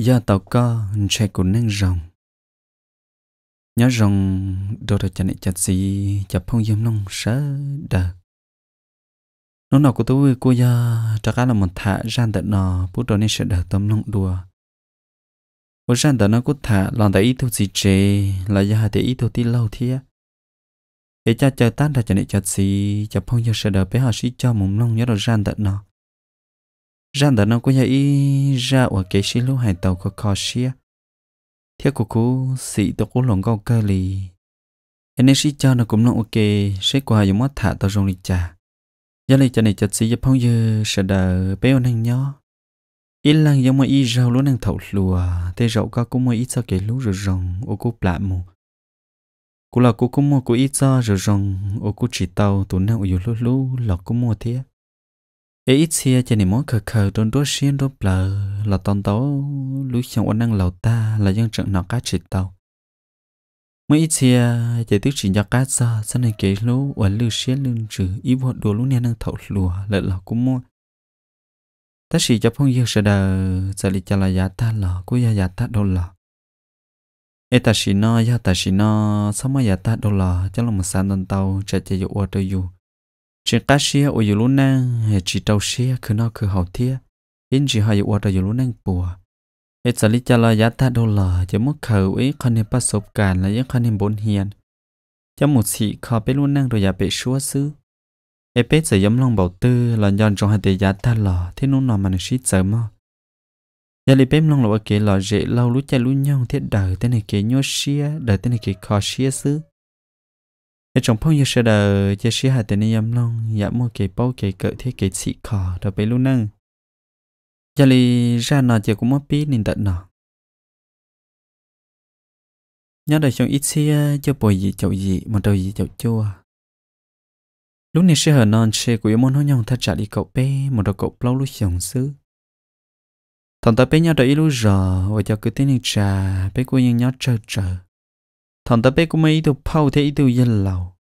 Gia tàu có trẻ của năng rồng Nhớ rồng đồ đồ chẳng chặt gì chặt phong dâm nông sớ đờ Nó nào của tôi cô gia trả cá là một thả gian tận nọ bút đồ nên sẽ đờ tâm nông đùa Bút gian tận nó cút thả lòng tại ý thu gì trề là gia tại ý thu tí lâu thiê Để cha chờ tán ra chẳng chặt gì chặt phong dâm sớ đờ bé họ sĩ cho mồm nông nhớ đồ gian tận nọ rằng đó nó có nhà ý ra ở cái xí lúc hành tàu có khó xia theo cô cô xị tàu cố lòng câu cơ lì anh ấy xí cho nó cũng nó ok sẽ qua dùng mắt thả tàu rong lịch trà giờ này trà này chặt xí giúp phong giờ sẽ đờ bé ông anh nhó ít lần giống mà ít rau lúa năng thầu lùa thế rậu có cũng mà ít sao cái lúa rồi rong ô cô plạ mù cô là cô cũng mua cô ít sao rồi rong ô cô chỉ tàu tụi năng ở dưới lúa lúa là cô mua thế ấy ít xia cho nên món khờ khờ đôn đốt xiên đốt bờ là tòn tấu lũ chẳng quan năng lầu ta là dân trận nọ cá chỉ tàu mấy ít xia chỉ tức chỉ cho cá sa sau này kể lú và lưu xiên lưng trừ ý vợ đồ lũ nè năng thầu lùa lợi là cũng mua ta chỉ cho phong yêu sợ đời giờ đi cho là giá ta lò của giá giá ta đâu lò ê ta chỉ nó giá ta chỉ nó sao mà giá ta đâu lò cho là một sản tàu chạy chạy dụ ở đâu chỉ cá xia ở dưới lún nang hệ chỉ tàu xia cứ nó cứ hậu thia in chỉ hai ở dưới lún nang bùa hệ xả lý cho lo giá ta đô lờ chỉ mất khẩu ấy khăn niệm bắt sụp cản là những khăn niệm bốn hiền cho một sĩ khó bé lún nang rồi giả bé xua xứ ấy bé sẽ giống lòng bảo tư là nhon trong hai tỷ giá ta lờ thế nó nọ mà nó xít sợ mà giờ lấy bếp lòng lọ kế lọ dễ lâu lú chạy lú nhau thế đời tên này kế nhô xia đời tên này kế khó xia xứ nếu chồng phong như sẽ đờ giờ sẽ hạt tiền yếm long giả mua cái bao cái cỡ thế cái xị khò đó bấy luôn nâng giờ lì ra nọ giờ cũng mất biết nên tận nọ nhớ đời chồng ít xia ờ, cho bồi gì chậu gì mà đầu gì chậu chua lúc này sẽ hở non sẽ của môn hôn nhau thật trả đi cậu bé một đầu cậu lâu lúc chồng xứ thằng ta bé nhau đợi lúc giờ và cho cứ tiếng trà bé của những nhớ chờ chờ thằng ta bé cũng mấy đồ phao thế đồ yên lầu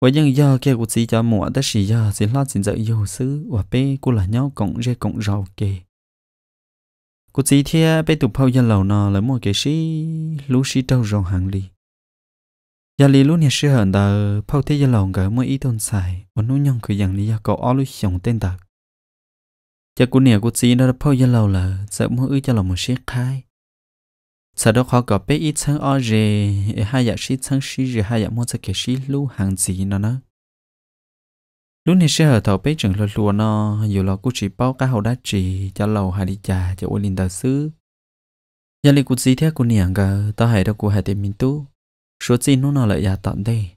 với những giờ kia của chị cho mùa đã chỉ giờ chỉ lo chỉ dạy yêu sư và bé cũng là nhau cộng rê cộng rầu kề. của chị thế bé tụ phao yên lầu nó lấy một cái sĩ lú sĩ trâu rồng hàng lì giờ lì lú nhà sư hận tờ phao thế yên lầu gỡ mỗi ít tồn xài và nú nhông cứ rằng lì do cậu ó lú sống tên đặc, giờ của nhà của chị nó phao yên lầu là sợ mỗi ý cho lòng một sĩ khai sau đó họ có bé ít sang ở rể hai dạ giờ xí sang xí giờ hai giờ mua sẽ kể xí lu hàng gì nó nó lúc này sẽ ở thầu bé trường lo lùa nó dù lo cũng chỉ bao cá hậu đã chỉ cho lầu hai dạ đi trà cho ôi linh đạo sư giờ lịch cũng gì thế cũng niệm cả tao hãy đâu cũng hai tìm mình tu số gì nó nó lại giờ tận đây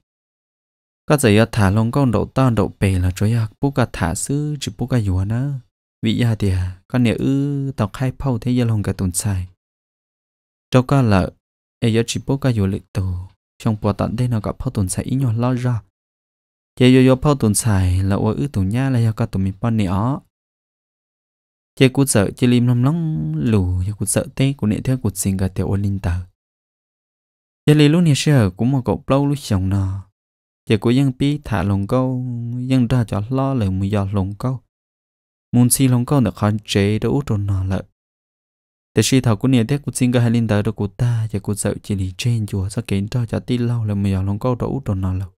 các giờ thả lông con đậu tao đậu bể là cho giờ bố cả thả sư chỉ bố cả dùa nó vì giờ dạ thì con nhà ư tao khai phâu thế giờ lông cả tồn sai cho cả là ai giờ chỉ bố cả dù lịch tù trong bộ tận đây nó gặp phao tuần xài ý nhỏ lo ra chế yo yo phao tuần xài là ở ư tù nha là do cả tụi mình bọn nè ó chế cú sợ chế lim lắm lóng lù chế cú sợ tê cú nệ theo cú xin cả tiểu ô linh tờ chế lì lúc nè sợ cũng một cậu lâu lúc chồng nọ chế cú dân pi thả lồng câu dân ra cho lo lời mùi giọt lồng câu muốn xì lồng câu được khó chế đâu út rồi nọ lợi แต่ชีทากุเนี่ยเด็กกูซิงก็ให้ลินเตอร์กูตาจะกูเสอจีนี่เจนจัวสักเก่งจ้าจะตีเล่าแล้วไม่อยากลงก็ตัวอุดตนอนแล้ว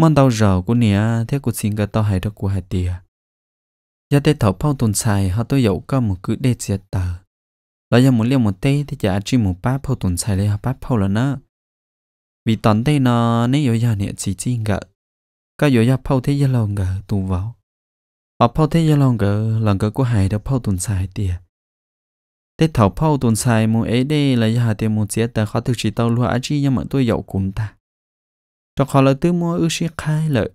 มันเตาเรากูเนี่ยเด็กกูซิงก็ต่อให้เด็กกูให้เตียจะได้เถาเผาตุนชายเขาตัวเหยาก็มือกูได้เสียเตอร์แล้วยังมุนเลี้ยงมุนเต้ที่จะอาชีพมุนป้าเผาตุนชายเลยฮะป้าเผาแล้วนะ vì tận đây nó nếu yêu nhau chỉ chỉ ngờ các yêu nhau phao thế yêu lòng ngờ tù vào ở phao thế yêu lòng ngờ lần ngờ của hai đã phao tuần sai tiệt tết thảo phao tuần xài mù ấy đây là nhà tiền mù chế tờ khó thực chỉ tàu lúa chi nhưng mà tôi dậu cùng ta cho khó là tư mua ư sĩ khai lợi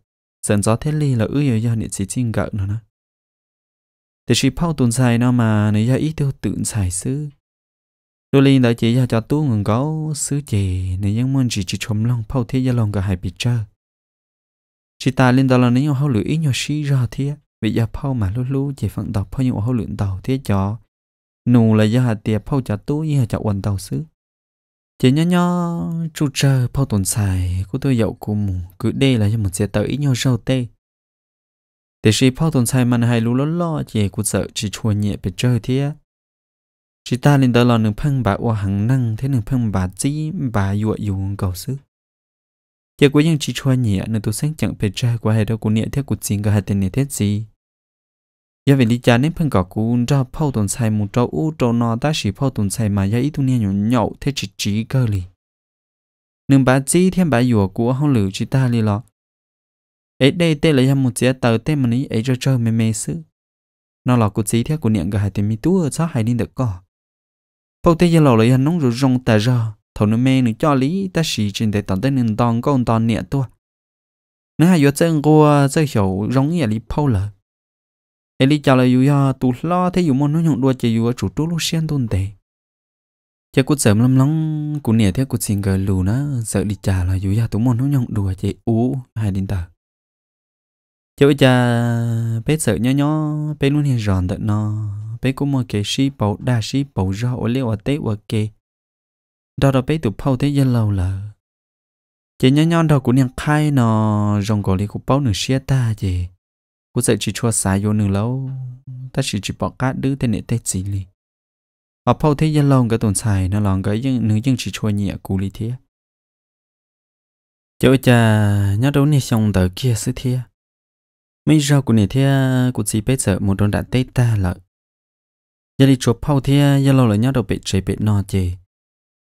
dần gió thế ly là ư giờ giờ niệm sĩ chinh gợn nữa để chỉ phao tuần xài nó mà nếu giờ ít tiêu tự xài sư đôi linh đã chỉ giờ cho tu ngừng gấu sư chỉ nếu những môn chỉ chỉ chấm lòng phao thế giờ lòng cả hai bị chơi chỉ ta lên đó là nếu hao lưỡi nhỏ sĩ ra thế vì giờ phao mà lú lú chỉ phận đọc phao những hao lưỡi tàu thế cho nụ là do hạt tiệp phao chả tú như hạt chả quần tàu xứ chỉ nhớ nhỏ chú chờ phao tồn xài của tôi dậu cùng cứ đây là cho một xe ít nhau rau tê để sĩ phao tồn xài mà hai lũ lớn lo chỉ của sợ chỉ chua nhẹ bị chơi thế chỉ ta lên tới lò nương phăng bà oa hàng năng thế nương phăng bà chí bà dụa dùng cầu xứ chỉ của những chỉ chua nhẹ nương tôi sáng chẳng bị chơi của hai đâu của nhẹ thế của chính cả hai tên này thế gì ya về đi cha nên phân cả cú cho phao tuần xài một trâu u trâu nọ ta chỉ phao tuần xài mà ya ít tu nhậu nhậu thế chỉ chỉ cơ li nương bà chỉ thêm bà dùa của hông lử chỉ ta li lo ấy đây tê lấy một chiếc tờ tê mà ní ấy cho chơi mê mê sự nó là cú chỉ theo của niệm cả hai tiền mi tú ở sao hai đi được co phao tê giờ lầu lấy hắn nóng rồi rong ta ra thầu nương mê nó cho lý ta chỉ trên tay tận tê nên toàn con toàn niệm tua nó hai vô chân cô chơi hiểu rong nhà lý phao lợ ấy lý chào là dù do tụ lo thế dù môn nó nhộng đua chỉ dù chủ trú lúc xiên tôn tệ chơi cút sớm lắm lắm cú nè thấy cút xin gờ lù nó sợ đi trả là dù tu tụ môn nó nhộng đua chỉ ú hai đến tờ chơi bây giờ bé sợ nhỏ nhỏ bé luôn hiện giòn tận nó bé cũng mơ kể xí bầu đa xí bầu rau ở leo ở tết ở kê đó đó bé tụ phao thế dân lâu là chơi nhỏ nhỏ đó cũng niềng khai nó rồng cổ lý cục bao nửa xe ta chị cô dạy chỉ chua xài vô nửa lâu ta chỉ chỉ bỏ cát đứa thế này tê chỉ li ở phâu thế dân lòng cái tồn xài nó lòng cái dân nữ dân chỉ chua nhẹ cú li thế chỗ cha nhớ đâu nè xong tờ kia sứ thế mấy rau của nè thế của chị bây giờ một đòn đạn tê ta lợi giờ đi chùa phâu thế dân lâu là nhớ đâu bị chế bị no chê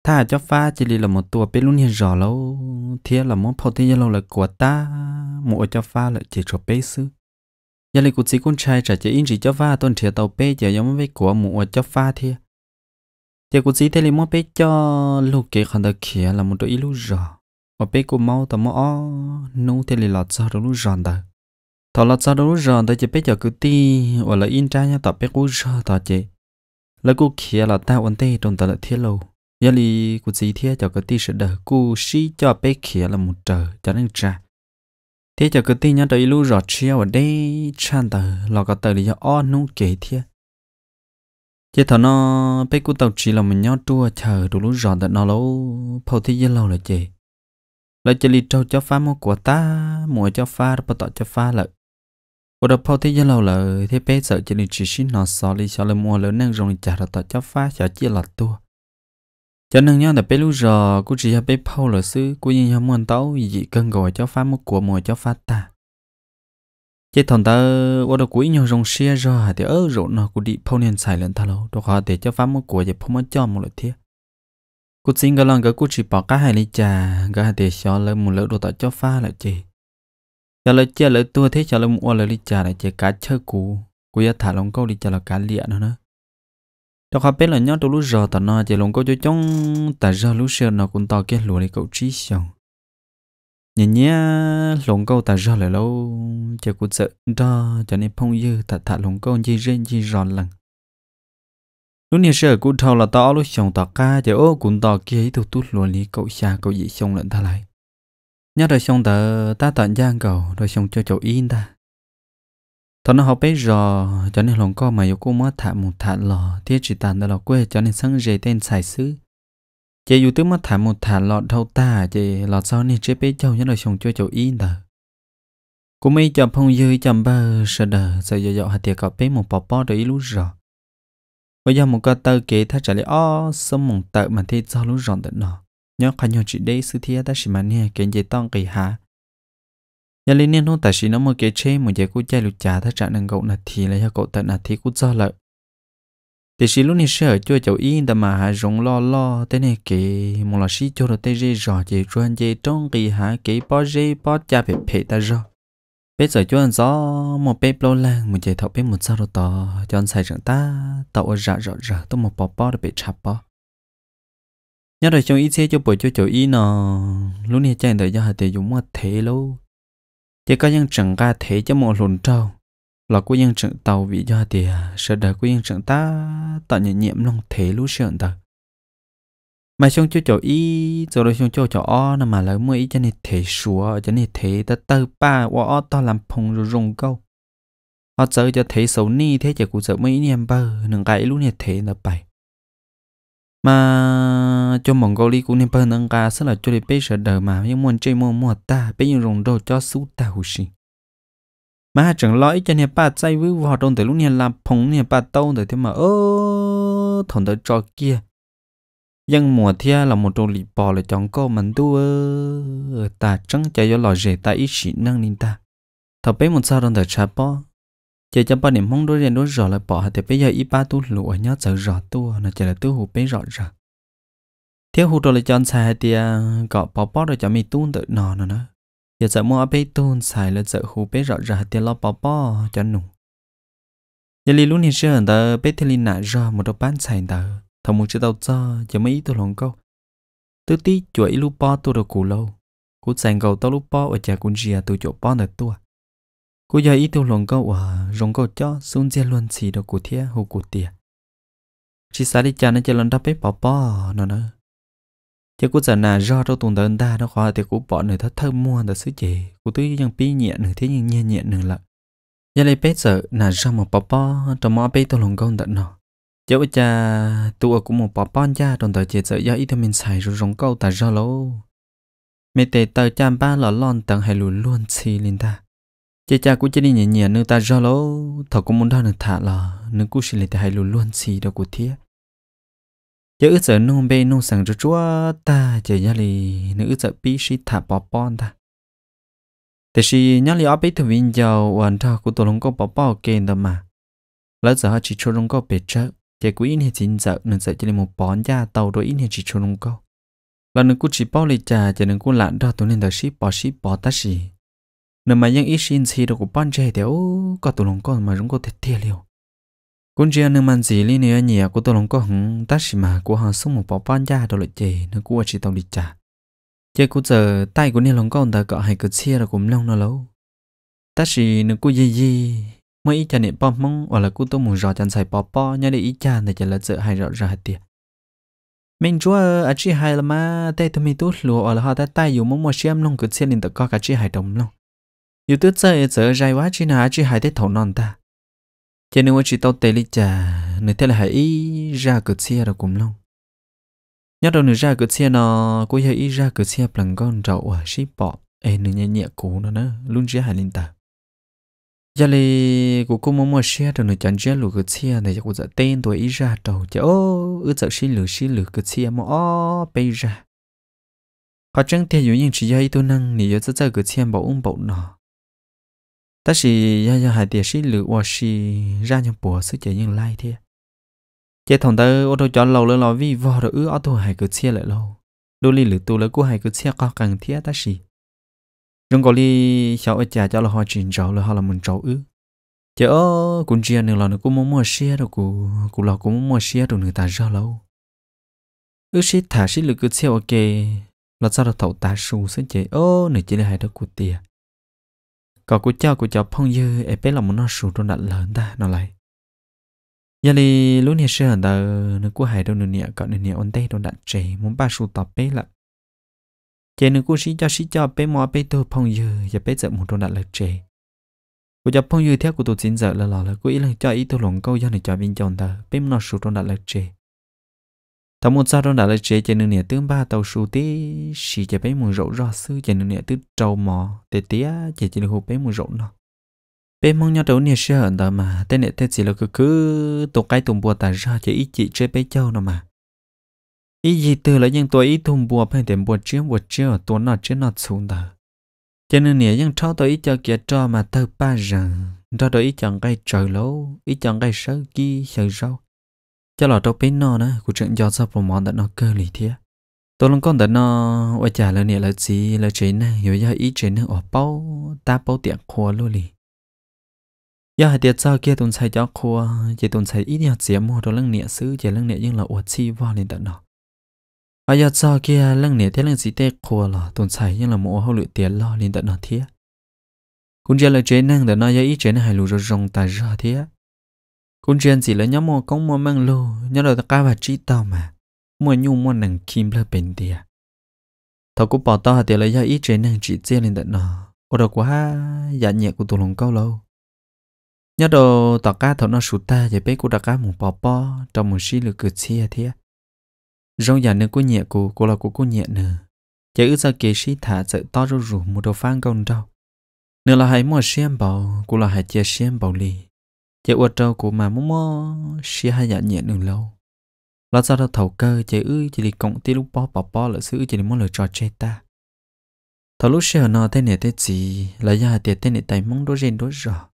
tha cho pha chỉ là một tua bên luôn hiện rõ lâu thế là món phâu thế dân lòng là của ta mua cho pha là chỉ chùa bế sứ giờ lại cuộc sĩ con trai trả cho in chỉ cho va tuần thiệt tàu pe giờ giống với của mụ cho pha thiệt giờ cuộc sĩ thấy lại mua pe cho lục kia khẩn được kia là một đôi ít lúc rồi ở pe của mau tao mau nô thấy lại lọt sao đôi lúc rồi đó thọ lọt sao đôi lúc rồi đó chỉ pe giờ cứ ti hoặc là in trai nha tao pe cú rồi tao chị là cuộc kia là tao vấn tê trong tao là thiết lâu giờ lại cuộc sĩ thiệt cho cái ti sẽ đỡ cuộc sĩ cho pe kia là một trời cho nên trả thế cho cứ tin nhau tới lưu rọt chiêu ở đây chan tờ lò có tờ lý do o nung kể thiệt chỉ thằng nó bé cú tàu chỉ là mình nhau chua chờ đủ lúc rọn tận nó lâu phâu thì dễ lâu là chị là chỉ lì trâu cho pha mua của ta mua cho pha rồi bắt cho pha lợ của đó phâu thì dễ lâu là thế bé sợ chỉ lì chỉ xin nó xò li xò là mua lớn năng rồi trả rồi tọt cho pha sợ chỉ là tua cho nên nhau là bé lú rò cô chỉ cho bé phâu là sư cô nhìn cho muốn tấu gì cần gọi cho phá một của mùa cho phá ta chế thằng ta ở đầu cuối nhau rong xe rồi thì ở rồi nó cô đi phâu nên xài lên thằng lâu đồ họ để cho phá một của thì phô mất cho một lượt thiệt cô xin cái lần cái cô chỉ bỏ cả hai ly trà cái hai để cho lấy một lỡ đồ tạo cho phá lại chị cho lấy chia lấy tua thế cho lấy một ly trà lại chị cá chơi cũ cô ya thả lòng câu đi cho là cá liệng nữa đó khá biết là nhớ tôi lúc giờ ta nó chỉ lòng câu cho chống ta giờ lúc xưa nó cũng tao kia lúa đi cậu trí xong nhìn nhẹ lòng câu ta giờ lại lâu chỉ cũng sợ đó cho nên phong dư ta thả lòng câu gì riêng gì giòn lần lúc này xưa cũng thâu là tao lúc xong ta ca chỉ ô cũng tao kia ấy tụt tụt lúa đi cậu xa cậu dị xong lận ta lại nhớ rồi xong ta ta tận giang cầu rồi xong cho cậu yên ta thọ nó học bé giờ cho nên lòng co mà yêu cô mất thả một thả lò thiết chỉ tàn đó là quê cho nên sáng dậy tên xài xứ chị dù tướng mất thả một thả lọ đầu ta chị lọ sau nên chế bé châu nhớ là chồng chơi châu yên đờ cô mấy chậm phong dư chậm bơ sợ đờ sợ dọ dọ hạt tiệc cặp bé một bò bò rồi lú rò bây giờ một cái tơ kế thắt trả lại ó sớm mùng tợ mà thấy do lú rò tận nọ nhớ khai nhau chị đây sư thia ta chỉ mà nè cái gì tông kỳ hạ nhà lý niên hôn tài sĩ nó mua kế chế một giải cú chơi lục trà thắt trạng nâng cậu là thì là cho cậu tận là thì cú do lợi thì sĩ lúc này sẽ ở chùa cháu yên tầm mà hạ rộng lo lo thế này kì một là sĩ cho được tê rê rõ chỉ cho anh dê trong kỳ hạ kì bó rê bó cha phải phê ta rõ bây giờ cho anh rõ một bếp lâu lang một giải thọ bếp một sao rồi tỏ cho anh xài rằng ta tạo rạ rõ rõ tôi một bó bó để bị chạp bó nhớ rồi trong ý xe cho bộ cho cháu yên nọ lúc này chạy đợi cho hạ tề dùng một thế lâu chỉ có những trận ga thế cho một lùn trâu là của những trận tàu vì do thì sợ đời của những trận ta tạo nhận nhiệm lòng thế lũ sượng đời mà xong cho chỗ y rồi rồi xong cho chỗ o nằm mà lấy mua cho nên thế sủa cho nên thế ta tơ ba o to làm phong rồi rung câu họ sợ cho thế xấu ni thế chỉ cũng sợ mấy niệm bơ, nâng cái lũ này thế là bảy mà cho Mongolia cũng nên bên năng ca sẽ là cho đi bây giờ đời mà nhưng muốn chơi mua mua ta bây giờ rồng đồ cho sú ta hủ xì mà chẳng lõi cho nên bà chạy với vào trong từ lúc này làm phồng này bà đầu rồi thế mà ơ thằng đỡ cho kia nhưng mùa thia là một trong lý bỏ là chọn cô mình tu ơ ta chẳng chạy cho lò rể ta ít xịn năng nên ta thằng bây một sao đồng thời cha bó chỉ cho ba điểm mong đôi diện đôi rõ là bỏ hạt thì bây giờ y ba tu lụa nhớ sợ rõ tu là chỉ là tu hụt bế rõ rõ thiếu hụt rồi là chọn xài thì có à, bỏ bỏ rồi cho mình tu tự nọ nữa nữa giờ sợ mua bế tu xài là sợ hụt bế rõ rõ thì lo bỏ bỏ cho nụ giờ li lúc này sợ tờ bế thì li nã rõ một đôi bán xài tờ thằng muốn chưa tao cho giờ mấy tu lòng câu tư tí chuỗi lúc bỏ tu đồ cù lâu cú xài cầu tao lúc bỏ ở nhà cũng rìa tu chỗ bỏ được tua cô giờ ít tiêu lòng câu à ờ, rong câu cho xuống xe luôn xì đồ cụ thia hồ cụ tia chỉ xa đi cha nó chơi lần đáp ấy bỏ bỏ nó nó chứ cô giờ là do đâu tuần đơn ta nó khó thì cô bỏ nửa thất thơ mua được sứ chỉ cô tươi ยัง pi nhẹ nửa thế nhưng nhẹ nhẹ nửa lận giờ lấy bếp sợ là do một bỏ bỏ trong mỏ bếp tiêu lòng câu tận nó chứ cha giờ ở cũng một bỏ bỏ ra đồng thời chỉ sợ do ít thôi mình xài rồi rong câu ta do lâu mẹ tề tờ cha ba lọ lon tầng hay lùn luôn xì lên ta chị cha cũng chỉ đi nhẹ nhẹ nương ta do lỗ thọ cũng muốn đau nương thả là nương cũng xin lấy tay luôn luôn xì đâu của thiết giờ ước sợ nông bê nông sẵn cho chúa ta chỉ nhớ lì nương ước sợ bí sĩ thả bỏ bòn ta thế thì nhà lì ở bên thường viên giàu hoàn thọ của tôi không có bỏ bỏ kèn đó mà lỡ giờ họ chỉ cho không có bể chợ chỉ cũng in hệ chính giờ nương giờ chỉ là một bón da tàu đối in hệ chỉ cho không có là nương cũng chỉ bỏ lì trà chỉ nương cũng lãn đó tôi nên đợi ship bỏ sĩ bỏ ta sĩ nên mà những ít xin thì được của ban chế đều có tụ lòng con mà chúng có thể thiệt liệu cũng chỉ nên mang gì lên nữa nhỉ của tụ lòng con tất chỉ mà của họ sống một bỏ ban gia đồ lợi chế nó cũng chỉ tàu đi trả Chơi của giờ tay của nên lòng con ta có hai cái xe là cũng lâu nó lâu Tất chỉ nó cũng gì gì mấy ít cha niệm bom mong hoặc là của tôi muốn rõ chăn xài bò bò nhớ để ít cha để chỉ là sợ hai rõ ra hết tiệt mình chúa ở chỉ hai là mà tay tôi mi tốt lúa hoặc là họ ta tay dùng mong mua xem luôn cứ xem lên tự có cả chỉ hai đồng luôn Yêu tuyết sợ sợ rai quá chứ nào chứ hai thế thổ non ta. Cho nên chỉ tao tê lý chà, nếu thế là hãy ra cửa xe rồi cũng lâu. Nhớ đâu nếu ra cửa xe nó, cũng hãy ra cửa xe bằng con rậu à, xí bỏ. Ê, nếu nhẹ nhẹ cố nó nữa, luôn chỉ hãy linh ta. Giờ lì, của cô muốn mua xe rồi nếu chẳng chế lù cửa xe này, cô dạ tên tôi ý ra đầu chả ô, ư dạ xí lử xí lử cửa xe mà ô, bây ra. Họ chẳng thể dụ những chỉ dây tôi năng, nếu dạ dạ cửa xe bảo ung bảo nó ta chỉ ya ya hai địa sĩ lựa và chỉ ra những bộ sức chế những lai thế chế thằng ta ô tô chọn lâu lên lo vì vò rồi ứ ô tô hai cứ chia lại lâu đôi li lựa tu lỡ của hai cứ chia có cần thiết ta chỉ trong gọi li cháu ở nhà cho là họ chuyện cháu là họ là mình cháu ứ chế ô cũng chia nữa là nó cũng muốn mua xe rồi cũng cũng là cũng muốn mua xe rồi người ta ra lâu ứ sĩ thả sĩ lựa cứ chia ok là sao là thầu ta sù sức chế ô này chỉ là hai đứa của tiền có của cho của cho phong dư em bé là muốn nó sụt trong đặt lớn ta nó lại giờ thì lúc này xưa tờ nó của hải đâu nữa nè còn nữa nè ôn tây đâu đặt trẻ muốn ba sụt tập bé là chế nữa của sĩ cho sĩ cho bé mò bé tôi phong dư giờ bé giận muốn trong đặt lại trẻ của cho phong dư theo của tôi chính giờ là lò là của ý là cho ý tôi lồng câu do này cho viên chồng ta bé nó sụt trong đặt lại trẻ tao một sao đó đã là chế trên nè tướng ba tàu sù tí xì chế bấy mùi rậu rõ sư trên nè tứ trâu mò tê tía chế trên hồ bấy mùi rậu nó bê mong nhau đầu nè sơ hận đó mà tên nè tên chỉ là cứ cứ tổ cái tùng bùa tà ra chế ít chị chế bấy châu nó mà ý gì từ là những tôi ít thùng bùa phải tiền bùa chiếm bùa chiêu tôi nó chế nó xuống đó cho nên nè những cháu tôi ít cho kia cho mà thơ ba rằng đó tôi ít chẳng cái trời lâu ý chẳng cái sơ kia sơ rau cho là trong bên nó đó của chuyện do sắp vào món đã nó cơ lì thế tôi luôn con đã nó ở trả lời nè là gì là chuyện này hiểu ra ý chuyện này ở bao ta bao tiền khua luôn lì giờ hai tiệt sao kia tuần sai cho khua chỉ tuần sai ít nhạt xiêm mua đồ lăng nè xứ chỉ lăng nè nhưng là ở chi vào lên tận nó. ở giờ sao kia lăng nè thế lăng gì tê khua là tuần sai nhưng là mua hậu lụi tiền lo lên tận nó thế cũng chỉ là chuyện này để nó giờ ý chuyện này hay lụi rồi rong ta ra thế cũng chuyện gì là nhớ mò công mò mang lô nhớ đầu ta cá và chỉ tao mà mò nhung mò nằng kim lơ bên tia thọ cũng bỏ tao hạt tiền là do ít trên nằng chỉ riêng lên tận nó ô đầu quá dạ nhẹ của tụi lồng câu lâu nhớ đồ tao cá thọ nó sụt ta giải dạ bé của tao cá một bò bò trong một xí lực cửa xe thế rong dạ nữa của nhẹ của cô là của cô nhẹ nữa chỉ dạ ước sao kế sĩ thả sợ to rủ rủ một đầu phang công đâu nữa là hãy mua xiêm bầu cô là hãy chia xiêm bầu lì chị ở trâu của mà mô mô xí hai dạ nhẹ đường lâu lo sao đó thầu cơ chị ư chỉ đi cộng tí lúc bó bó bó là xứ chỉ đi muốn lời trò chơi ta thầu lúc xí hờ nọ thế này thế gì là gia hạt tiền thế này tài mong đối rèn đối rõ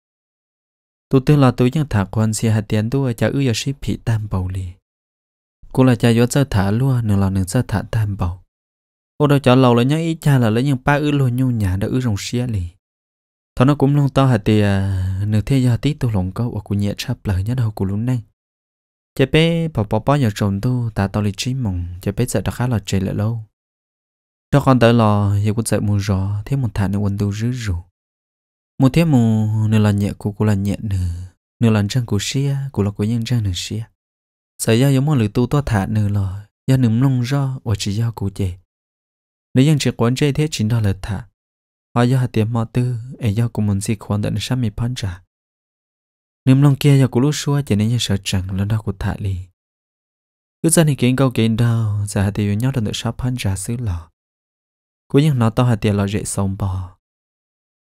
tụ tư là tụ nhân thả quan xí hạt tiền ở chả ư giờ xí phỉ tam bầu lì cô là cha gió sơ thả luôn nửa là nửa sơ thả tam bầu ô đâu chả lâu là nhớ ý cha là lấy những ba ư luôn nhung nhà đã ư rồng xía lì thằng nó cũng long to hạt thì nửa thế giờ tí tu lòng câu ở của nhẹ chắp lời nhất đầu của lúc này chế bé bỏ bỏ bỏ nhỏ trộn tu ta tao lịch trí mộng chế bé sợ đã khá là chế lại lâu cho con tới lò giờ cũng sợ mù rõ thế một thằng nữa quân tu rứ rủ một thế mù nửa là nhẹ của cô là nhẹ nửa nửa là trang của xia của là của nhân trang nửa xia sợ ra giống một lửa tu to thả nửa lò do nửa lông rõ và chỉ do cụ chế nếu dân chỉ quán chế thế chính đó là thả họ do hạt tiền mò tư e do cùng mình gì khoan đợi sắm mi pan trả niềm lòng kia giờ cũng lúc xua chỉ nên nhớ sợ chẳng lần đau của thả lì cứ ra này kiến câu kiến đau giờ hạt tiền nhau đợi sắp pan trả xứ lò cuối những nó to hạt tiền lò dễ sống bò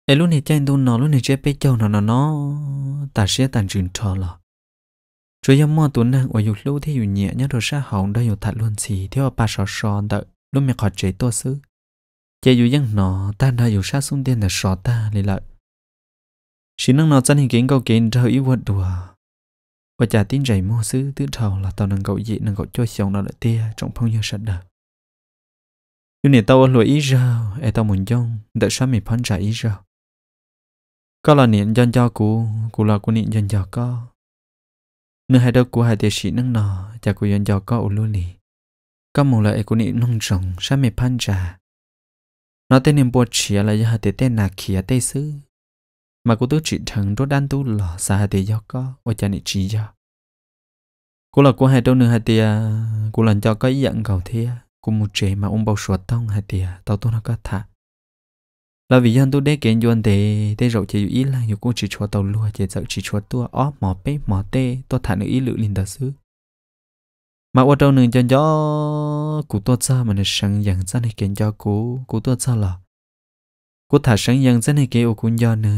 e lúc này chạy đun nó lúc này chơi bé châu nó nó nó ta sẽ tàn trường trò lò chú yếm mò tuấn năng ở dục lúc thì dù nhẹ nhớ rồi sa hỏng đây dù thật luôn gì theo bà sò sò đợi lúc mẹ khỏi chế tôi xứ chế dù dân nọ, ta đã dù sát xuống tiền là sọ ta lì lợi chỉ năng nó chân hình kiến cầu kiến trâu ý vật đùa và trả tin rảy mua sứ tứ thầu là tao năng cầu dị năng cầu cho xong nó lại tia trong phong như sạch đời nhưng này tao lùi ý rào e tao muốn dông đợi sao mình phán trả ý rào có là niệm dân cho cũ cũ là của niệm dân cho có nơi hai đâu của hai tia sĩ năng nọ chả của dân cho có ở luôn lì có một lời của niệm nông trồng sao mình phán trả nó tên em bột chia là giờ thì tên nạc kia tây sư mà cô tôi chỉ thằng đó đan tu lò xa thì do có và cha nị chỉ do cô là cô hai đâu nữa hai tia à, cô lần cho có ý dặn cầu thế à, cô một trẻ mà ông bao suột tông hai tia à, tao tôi nó có thả là vì dân tôi để kiện dọn thì tê rậu chỉ ý là như cô chỉ cho tàu lùa chỉ sợ chỉ cho tôi ó mỏ bế mỏ tê tôi thả nữ ý lựu linh tờ sư mà ở trong nương chân gió cụ tôi cha mình nó sáng dạng ra này kiện cho cụ cụ tôi cha là cụ thả sáng dạng ra này kiện cụ do nè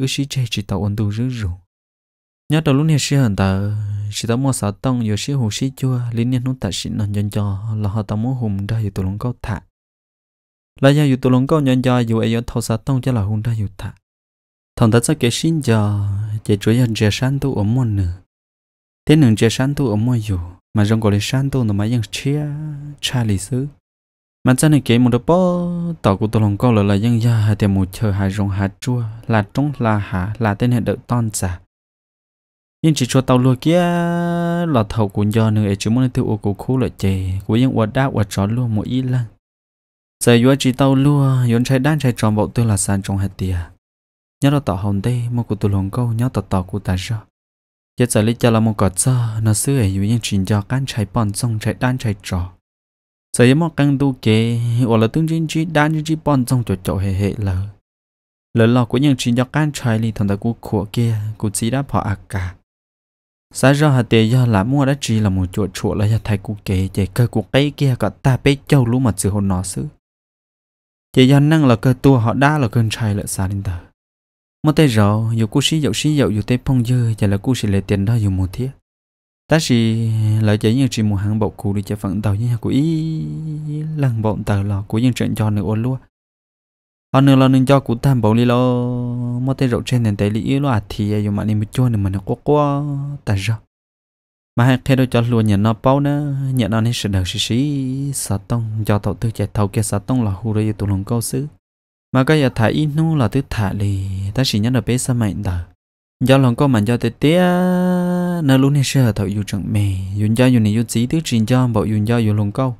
ư sĩ chơi chỉ tàu ôn tu rứ rủ nhớ đầu lúc này sĩ hận tờ sĩ tao mua sáu tông rồi sĩ hồ sĩ chua liên nhân nút ta sĩ nằm chân cho là họ tao muốn hùng ra dù tụi lông câu thả là do dù tụi lông câu nhân cho dù ấy ở thâu sáu tông cho là hùng ra dù thả thằng ta sẽ kể xin cho chỉ chủ nhân trẻ sáng tu ở muốn nữa thế nương trẻ sáng tu ở muốn dù mà rong gọi là san tô nó mà yang chia cha lì sư mà chân này kể một đứa bó tàu của tôi lòng câu là là yang ya hà tiền một chờ hà rong hà chua là trong là hà là tên hệ đợi ton giả nhưng chỉ cho tàu lúa kia là thầu của do nữa chỉ muốn tiêu ô của khu lợi chè của yang quạt đá quạt tròn luôn một ít lần giờ vừa chỉ tàu lúa yon chạy đan chạy tròn bộ tôi là san trong hạt tiền nhớ là tàu hồng đây mà của tôi lòng câu nhớ tàu tàu của ta sao giờ giờ lấy cho là một cọt giờ nó xưa ấy những chuyện cho cán chạy bòn trong chạy đan chạy trò giờ giờ một căng đu kê hoặc là tương chính chỉ đan chính chỉ bòn trong chỗ chỗ hệ hệ lờ lờ lò của những chuyện cho cán chạy li thằng ta cú khổ kia cú chỉ đã bỏ ạc cả sáng ra hạt tiền do là mua đã chỉ là một chỗ chỗ là giờ thấy cú kê chạy cơ cú cái kia cả ta bé châu lú mà sự hồn nó xứ chỉ do năng là cơ tua họ đã là cơn chạy lại xa đến thờ một tay rõ dù cô sĩ dậu sĩ dậu dù tay phong dư chả là cô sĩ lệ tiền đó dù một thiết ta sĩ lợi chế như chỉ một hàng bộ cụ đi chế phận tàu như của ý lần bọn tàu là của những chuyện cho nữa ôn luôn họ nữa là nên cho cụ tam bộ đi lo một tay rậu trên nền tay lý yếu lo à thì dù mà đi một chua nữa mà nó quá quá ta rõ mà hai khi đó cho luôn nhận nó bao nữa nhận nó nên sự đời sĩ sĩ sát tông cho tàu tư chạy tàu kia sát tông là hù rồi tụ lòng câu xứ mà cái giờ thải ít nu là thứ thả lì ta chỉ nhớ là bé sa mạnh đó do lòng con mình do tới tía nó luôn hết sợ thầu dù chẳng mè dùng do dùng này dùng chỉ tứ trình cho bộ dùng do dùng lòng câu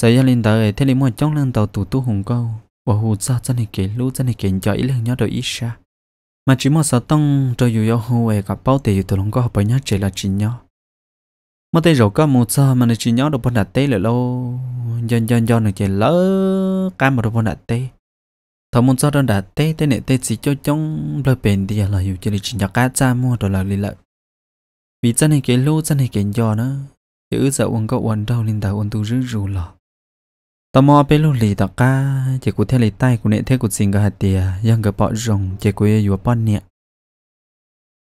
giờ gia linh tới thế liền mua trong lăng tàu tụ tu hùng câu bộ hù sao chân này kể lú chân này kể cho ít lần nhớ đồ ít xa mà chỉ một sợ tông cho dù do hù về gặp bao tiền tụ lòng câu bởi nhớ chỉ là chỉ nhớ mà tay rồi có một sao mà nó chỉ nhớ được bọn đặt tê là lâu dần dần dần nó chỉ lỡ cái mà được bọn đặt tê thọ muốn cho đơn đã tê tê nệ tê chỉ cho trong lời bền thì à, là hiểu chỉ là chỉ nhạc cá cha mua đồ là lì lợi vì chân này cái lô chân này cái giò nó thì ư sợ uống cậu uống đau lên đầu uống tu rứ rù lọ tao mò bê lô lì tao ca chỉ cụ theo lấy tay của nệ thế của xin cả hạt tìa giang cái bọ rồng chỉ cụ yêu bọn nè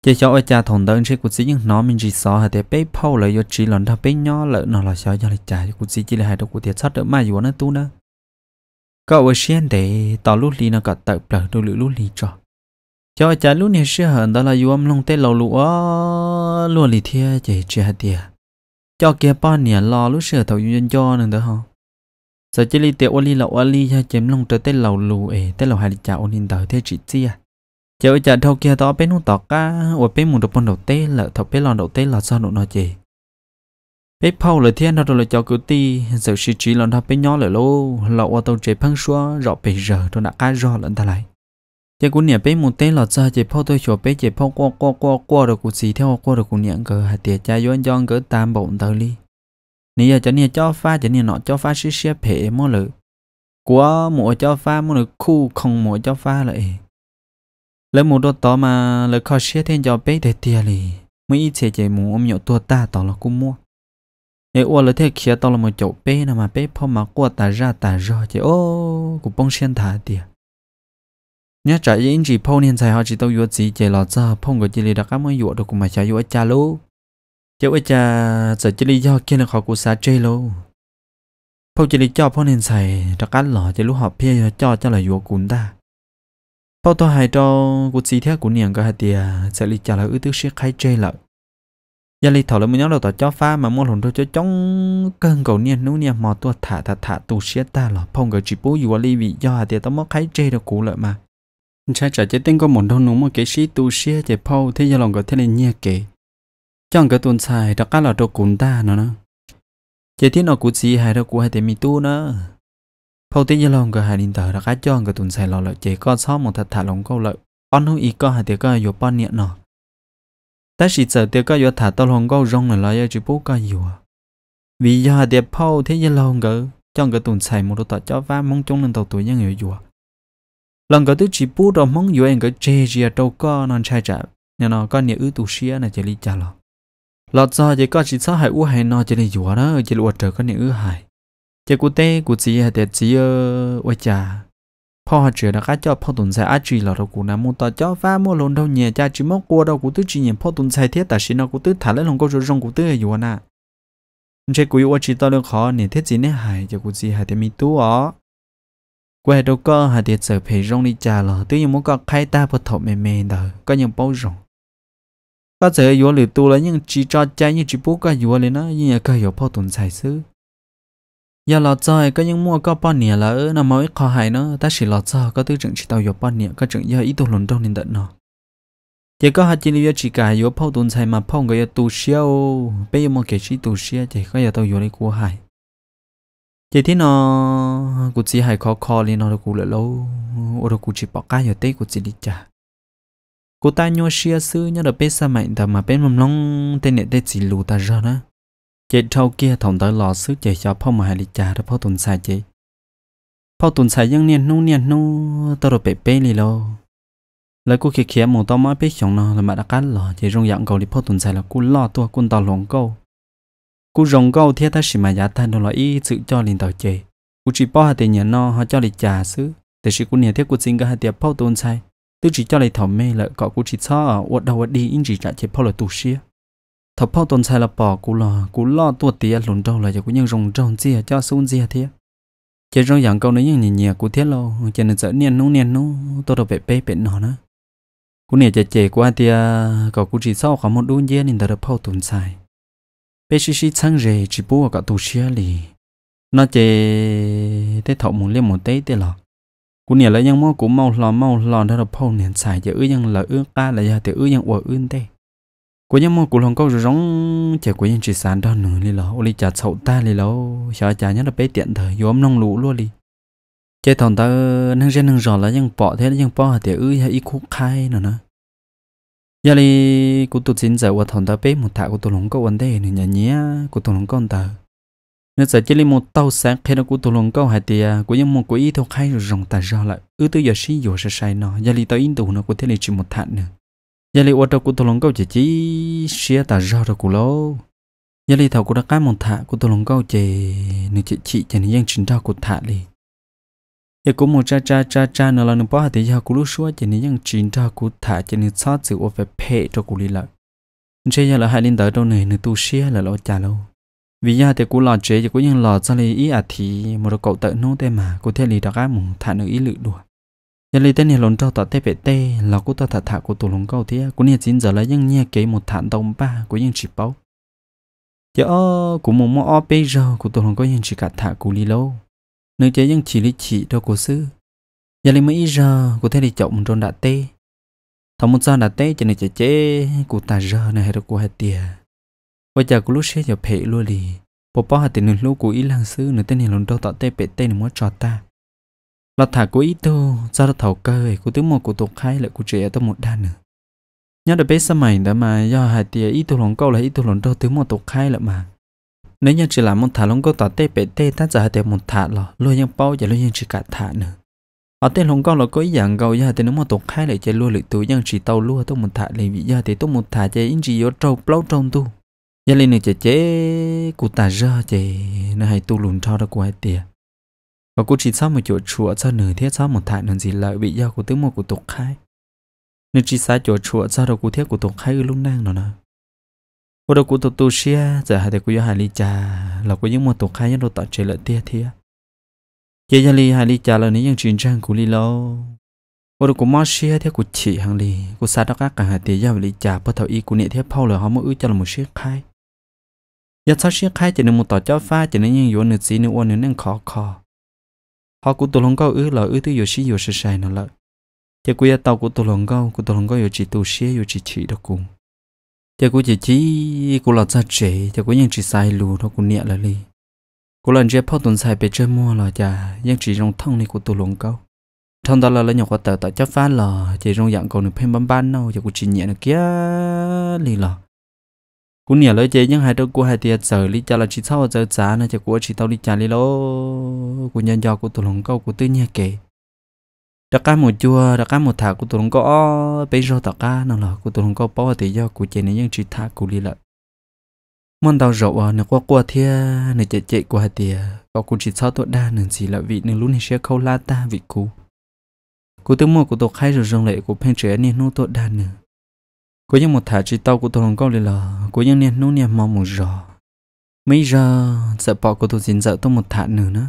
chỉ cho ở cha thằng đơn chỉ cụ xin những nó mình chỉ sợ hạt tìa bê phâu lại yêu chỉ lần thằng bê nhỏ lợn nó là sợ cho lại trả cụ xin chỉ là hai đầu cụ tiệt sát đỡ mai dù nó tu nữa có ở xuyên để tỏ lúc li nó cả tập bờ đồ lũ lúc li cho cho cha lúc này xưa hơn đó là yêu âm long tê lâu lũ á luôn lì thia chỉ chơi hạt tiền cho kia ba nè lo lúc xưa thầu dân cho nên đó không sợ chỉ lì tiêu lì lậu lì cho chém long trở tê lâu lũ ấy tê lâu hai lì cha ôn hiện tại thế chỉ chia à? chờ cha thâu kia đó bên hút tọt cá ở bên mùng đầu bên đầu tê là thầu bên lòng đầu tê là sao nó nói gì bé Paul là thiên đó là cho cứ ti giờ suy trí là nó bé nhỏ lại lô lọ qua tàu chế phăng xua rõ bé giờ tôi đã cai rõ lẫn ta lại chế cũng nhẹ bé một tên là ra chế Paul tôi cho bé chế Paul qua qua qua qua được cuộc gì theo qua được cũng nhẹ cờ hạt tiệt cha yon yon cỡ tam bộ tờ ly nãy giờ cho nè cho pha cho nè nọ cho pha xí xí phê mò lử của mùa cho pha mò lử khu không mùa cho pha lại lấy một đôi tỏ mà lấy khó xí thiên cho bé để tiệt ly mới ít chế chế mù ông nhỏ tua ta tỏ là cũng mua ไอ้อ้วนเลยเทเขียตอนละมือจบเป้นะมาเป้พอมากวตาราตาจอเจโอ้กูป้องเชียนถาเดียเนี่ยจายยิ่งจีพ่อเนี่ยใจ่ขาจีต้องยวดสีเจหลอจ้าพ่อก็จีเลยดักมือยวดดกูมาใช้ยวดจ้าลูเจ้าอจ้าจะจีเลยย่อเขียนขอกูสาเจลูพ่อจีเลยจ่อพ่อเนี่ยใจดักกันหล่อจะรู้หอบเพียยจ่อเจ้าเลยยว่กุนตาพ่อตัวหายจอกูจีเท่ากูเนี่ยก็หาเดียจะเลยจ่าเราอึดตึ๊กเชี่ยใครเจเลอ giờ li thảo là muốn nhớ đầu tao cho pha mà muốn lồng tôi cho chống cơn cầu niên nú niên mò tôi thả thả thả tu sĩ ta là phong cái chỉ bố dù li vị do hà tiệt tao mất khái chê được cũ lợi mà cha trả chế tên có một đôi nú một cái sĩ tu sĩ chế phong thế giờ lòng có thế này nhẹ kể chọn cái tuần xài đặc cá là đồ cún ta nó nó chế thiên nó cũ sĩ hay đâu cũ hay thế mi tu nó phong thế giờ lòng có hai điện tử đặc cá chọn cái tuần xài lò lợi chế con xóm một thật thả lòng câu lợi con hữu ý có hà tiệt có hiểu bao niệm nó ta chỉ sợ tiêu có yếu thả tao lòng gấu rong là lại chỉ bố cái yếu à vì giờ đẹp phao thế giờ lòng gỡ trong cái tuần xài một đôi tao cho va mong trong lên tàu tuổi nhân yếu yếu lần gỡ thứ chỉ bố đó mong yếu anh cái chơi gì đâu có non trai trả nhà nó có nhiều ưu tụ xia này chỉ lý trả lọ lọ cho chỉ có chỉ sợ hại u hại nó chỉ lý yếu đó chỉ lo trở có nhiều ưu hại chỉ cụ tê cụ gì hại đẹp gì ơ ôi พ่อเจอแล้วก็เจ้าพ่อตุนใส่อาจีเราเรากูนะมูต่อเจ้าฟ้ามัวลงเท่าเนี่ยจ้าจีมัวกลัวเรากูตื้อจีเนี่ยพ่อตุนใส่เทียแต่ชินเรากูตื้อถ่ายแล้วลงก็จะรงกูตื้ออยู่นะเช่กูอยู่ว่าจีต่อเรื่องขอเนี่ยเทียจีเนี่ยหายจะกูจีหายแต่มีตัวอ๋อกูให้ดูก็หายแต่เจอเพยรงนี่จ้าเราตื้อยังมัวก็ใครตาพอถมเมเมเด้อก็ยังเป้ารงก็เจออยู่หรือตัวแล้วยังจีจอดใจยังจีปุ๊กก็อยู่เลยนะยังก็อยู่พ่อตุนใส่ซื้อ giờ lọt chơi có những mua có bao nhiêu là nằm mới khó hải nó ta chỉ lọt chơi có tư trưởng chỉ tàu dọc bao nhiêu có trưởng giờ ít tụ lồn trong nên tận nó chỉ có hạt chỉ liêu chỉ cả yếu phao tuần sai mà phao người tu siêu bây giờ mà kể chỉ tu siêu thì có giờ tàu yếu đấy của hại chỉ thế nó cụ chỉ hải khó khó lên nó được cụ lại lâu được cụ chỉ bỏ cái giờ tết cụ chỉ đi trả cụ ta nhau siêu sư nhớ được biết sao mạnh ta mà bên mầm long tên này tên chỉ lù ta ra đó chị trâu kia thòng tới lò sức chị cho phong mà hai lì cha đó phong tuần xài chị phong tuần xài những niên nu niên nu tao rồi bể bể lì lô lấy cô kia kia mù tao mới biết chồng nó là mà đã cắt lò chị rung dạng cầu đi phong tuần xài là cú lo tua cún tao lồng câu cú rong câu thiết ta xì mà giá tan đâu là ý sự cho liền tao chị cú chỉ bỏ hai tiền nhà nó họ cho lì cha xứ để chỉ cú nhà thiết cú xin cả hai tiền phong tuần xài tôi chỉ cho lì thầm mê là cọ cú chỉ cho ở đâu đi in chỉ trả chị phong là tù xia thập phong tuần sai là bỏ cú lo cú lo tuột tía à, lùn trâu là cho cú nhân rồng trâu chia à, cho xuống chia à thế chỉ trong dạng câu nói như nhẹ nhẹ cú thiết lo chỉ nên sợ niên nung niên nung tôi đâu phải bê bệnh nó nữa cú nè chè chè qua thì cậu cú chỉ sau khoảng một đôi dê nên thập phong tuần sai bê xí xí sang rề chỉ bố cả tù xia lì nó chè thế thọ muốn lên một tế thế lọ cú nè là những mò cú mau lò mau lò thập phong niên sai giờ ư nhân là ư ca là giờ thì ư nhân uổng ư thế của những món của lòng câu rồi giống chè của những chỉ sản đó nửa li lẩu li chả sầu ta li lẩu sợ chả nhất là bé tiện thời vô ấm nông lũ luôn đi chế thằng ta năng gen năng giò là những bỏ thế là những bỏ thì ư hay ít khúc khai nữa nữa giờ li của tụi xin giờ qua thằng ta bé một thả của tôi lòng câu vấn đề nữa nhà nhía của tôi lòng câu ta nên giờ chỉ lấy một tàu sáng khi nó của tôi lòng câu hạt tiề của những món của ít thâu khai rồi rồng ta giò lại ư tới giờ xí giờ sẽ sai nó giờ li tới in tụ nó có thể lấy chỉ một thả nữa giờ li ôtô cụ thô lông câu chỉ chỉ xia ta rau ra cụ lô giờ li thầu cụ đã cá mòn thả cụ thô lông câu chỉ nữ chỉ chỉ chỉ nữ dân chính thảo cụ thả đi, giờ cụ một cha cha cha cha nữa là nữ bỏ hạt thì giờ cụ lúc xua chỉ nữ giang chính thảo cụ thả chỉ nữ sát sự ô về phe cho cụ đi lại chế giờ là hai linh tới đâu này nữ tu xia là lo cha lâu vì giờ thì cụ lò chế thì cụ nhưng lò ra li ý à thì một cậu tự nô thế mà cụ theo li đã cá mòn thả nữ ý lự đuổi nhà lý tên hiền lồn trao tỏ tê bể tê là cô ta thả thả của tổ lồng câu thế cũng như chín giờ là những nhà kế một thản đồng ba của những chỉ bao giờ cũng một mong ở bây giờ của tổ lồng có những chỉ cả thả của lý lâu nếu chế những chỉ lý chỉ đâu của sư giờ lý mấy giờ của thế lý chậu một tròn đã tê thằng một giờ đã tê cho nên chế chế của ta giờ này hết được của hết tiền bây giờ của lúc sẽ giờ phê luôn đi bỏ bỏ hạt tiền nửa lúc của ý lang sư nửa tên hiền lồn trao tỏ tê bể tê nửa muốn trò ta là thả của ít tu ra là thầu cơ của tiếng một của tục hai lại của trẻ tôi một đa nữa nhớ được biết sao mày đã mà do hai tia ít tu lòng câu là ít tu lòng đâu tiếng một tục hai lại mà nếu như chỉ làm một thả lòng câu tỏ tê bể tê ta giờ hai tia một thả lò luôn nhau bao giờ luôn nhau chỉ cả thả nữa ở tên lòng câu là có ý dạng câu do hai tia nó một tục hai lại chơi luôn lịch tu nhân chỉ tàu luôn tôi một thả lại vì giờ thì tôi một thả chơi in chỉ vô trâu lâu trong tu giờ lên được chơi chế của ta giờ chơi nó hay tu lùn cho đó của hai tia và cô chỉ sao một chỗ chùa cho nửa thiết sao một thải nửa gì lợi bị do của tướng một của tục khai nên chỉ sao chỗ chùa cho đầu của thiết của tục khai ở lúc nang nó nè ở đầu của tục tu xia giờ hai thầy của do hải ly trà là của những một tục khai những đồ tạo chế lợi tia thia giờ gia ly hải ly trà là những những chuyện trang của ly lo ở đầu của mò xia thiết của chị hàng ly của sa đó các cả hai tia do ly trà bắt đầu y của niệm thiết phao lời họ mới ước cho là một chiếc khai giờ sau chiếc khai chỉ nên một tỏ cho pha chỉ nên những yếu nửa gì nửa uốn nửa nên khó khó họ cũng tổ lòng câu ư là ư thứ yếu sĩ yếu sĩ sai nó lợi giờ cụ tàu của tổ lòng câu của tổ lòng câu yếu chỉ tu sĩ yếu chỉ chỉ đó cùng, giờ cụ chỉ chỉ cụ là cha trẻ giờ cụ những chỉ sai lù đó cụ nhẹ là li cụ lần chơi phao tuần sai về chơi mua là già nhưng chỉ trong thông này của tổ lòng câu thông đó là lấy nhọc qua tờ tại chấp phá là chỉ trong dạng cầu được thêm bấm ban đâu giờ cụ chỉ nhẹ là kia li là cú nhảy lối chơi những hai đứa của hai tia giờ lý cha là chỉ sau giờ giá nó chỉ của chỉ tao lý trả lý lô của nhân do của tụi lồng câu của tư nhà kể đặc cá một chua đặc cá một thả của tụi lồng câu bây giờ đặc cá nào là của tụi lồng câu bao thì do của chơi này những chỉ thả của lý lợi món tàu rượu à nửa qua qua thia nửa chạy chạy qua tia có của chỉ sau tụi đa nửa chỉ là vị nửa lúc này sẽ khâu la ta vị cú cú tiếng mua của tụi khai rồi rong lệ của phen trẻ nên nô tụi đa nửa có những một thả chỉ tao của tôi không có lời là có những niên nô niên mong một giờ mấy giờ sợ bỏ của tôi xin sợ tôi một thả nữa nữa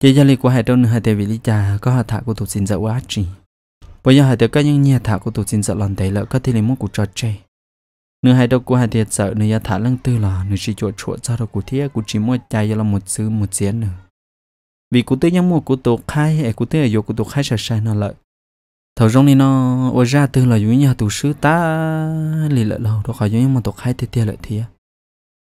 chỉ gia lý của hai đâu nữa hai tay vì lý cha có hạ thả của tôi xin sợ quá chỉ bây giờ hai tay các những nhà thả của tôi xin sợ lần đấy là có thể lấy một cuộc trò chơi nữa hai đầu của hai tay sợ nửa gia thả lăng tư là nửa chỉ chuột chuột sau đầu của thiết của chỉ mua chai là một xứ một chiến nữa vì cụ tôi nhắm mua của tôi khai hay của tôi ở vô của tôi khai sợ sai nó lợi thầu rong này nó ở ra từ là dưới nhà tù sứ ta lì lợ lâu đó khỏi giống như một tổ hai tê tê lại thì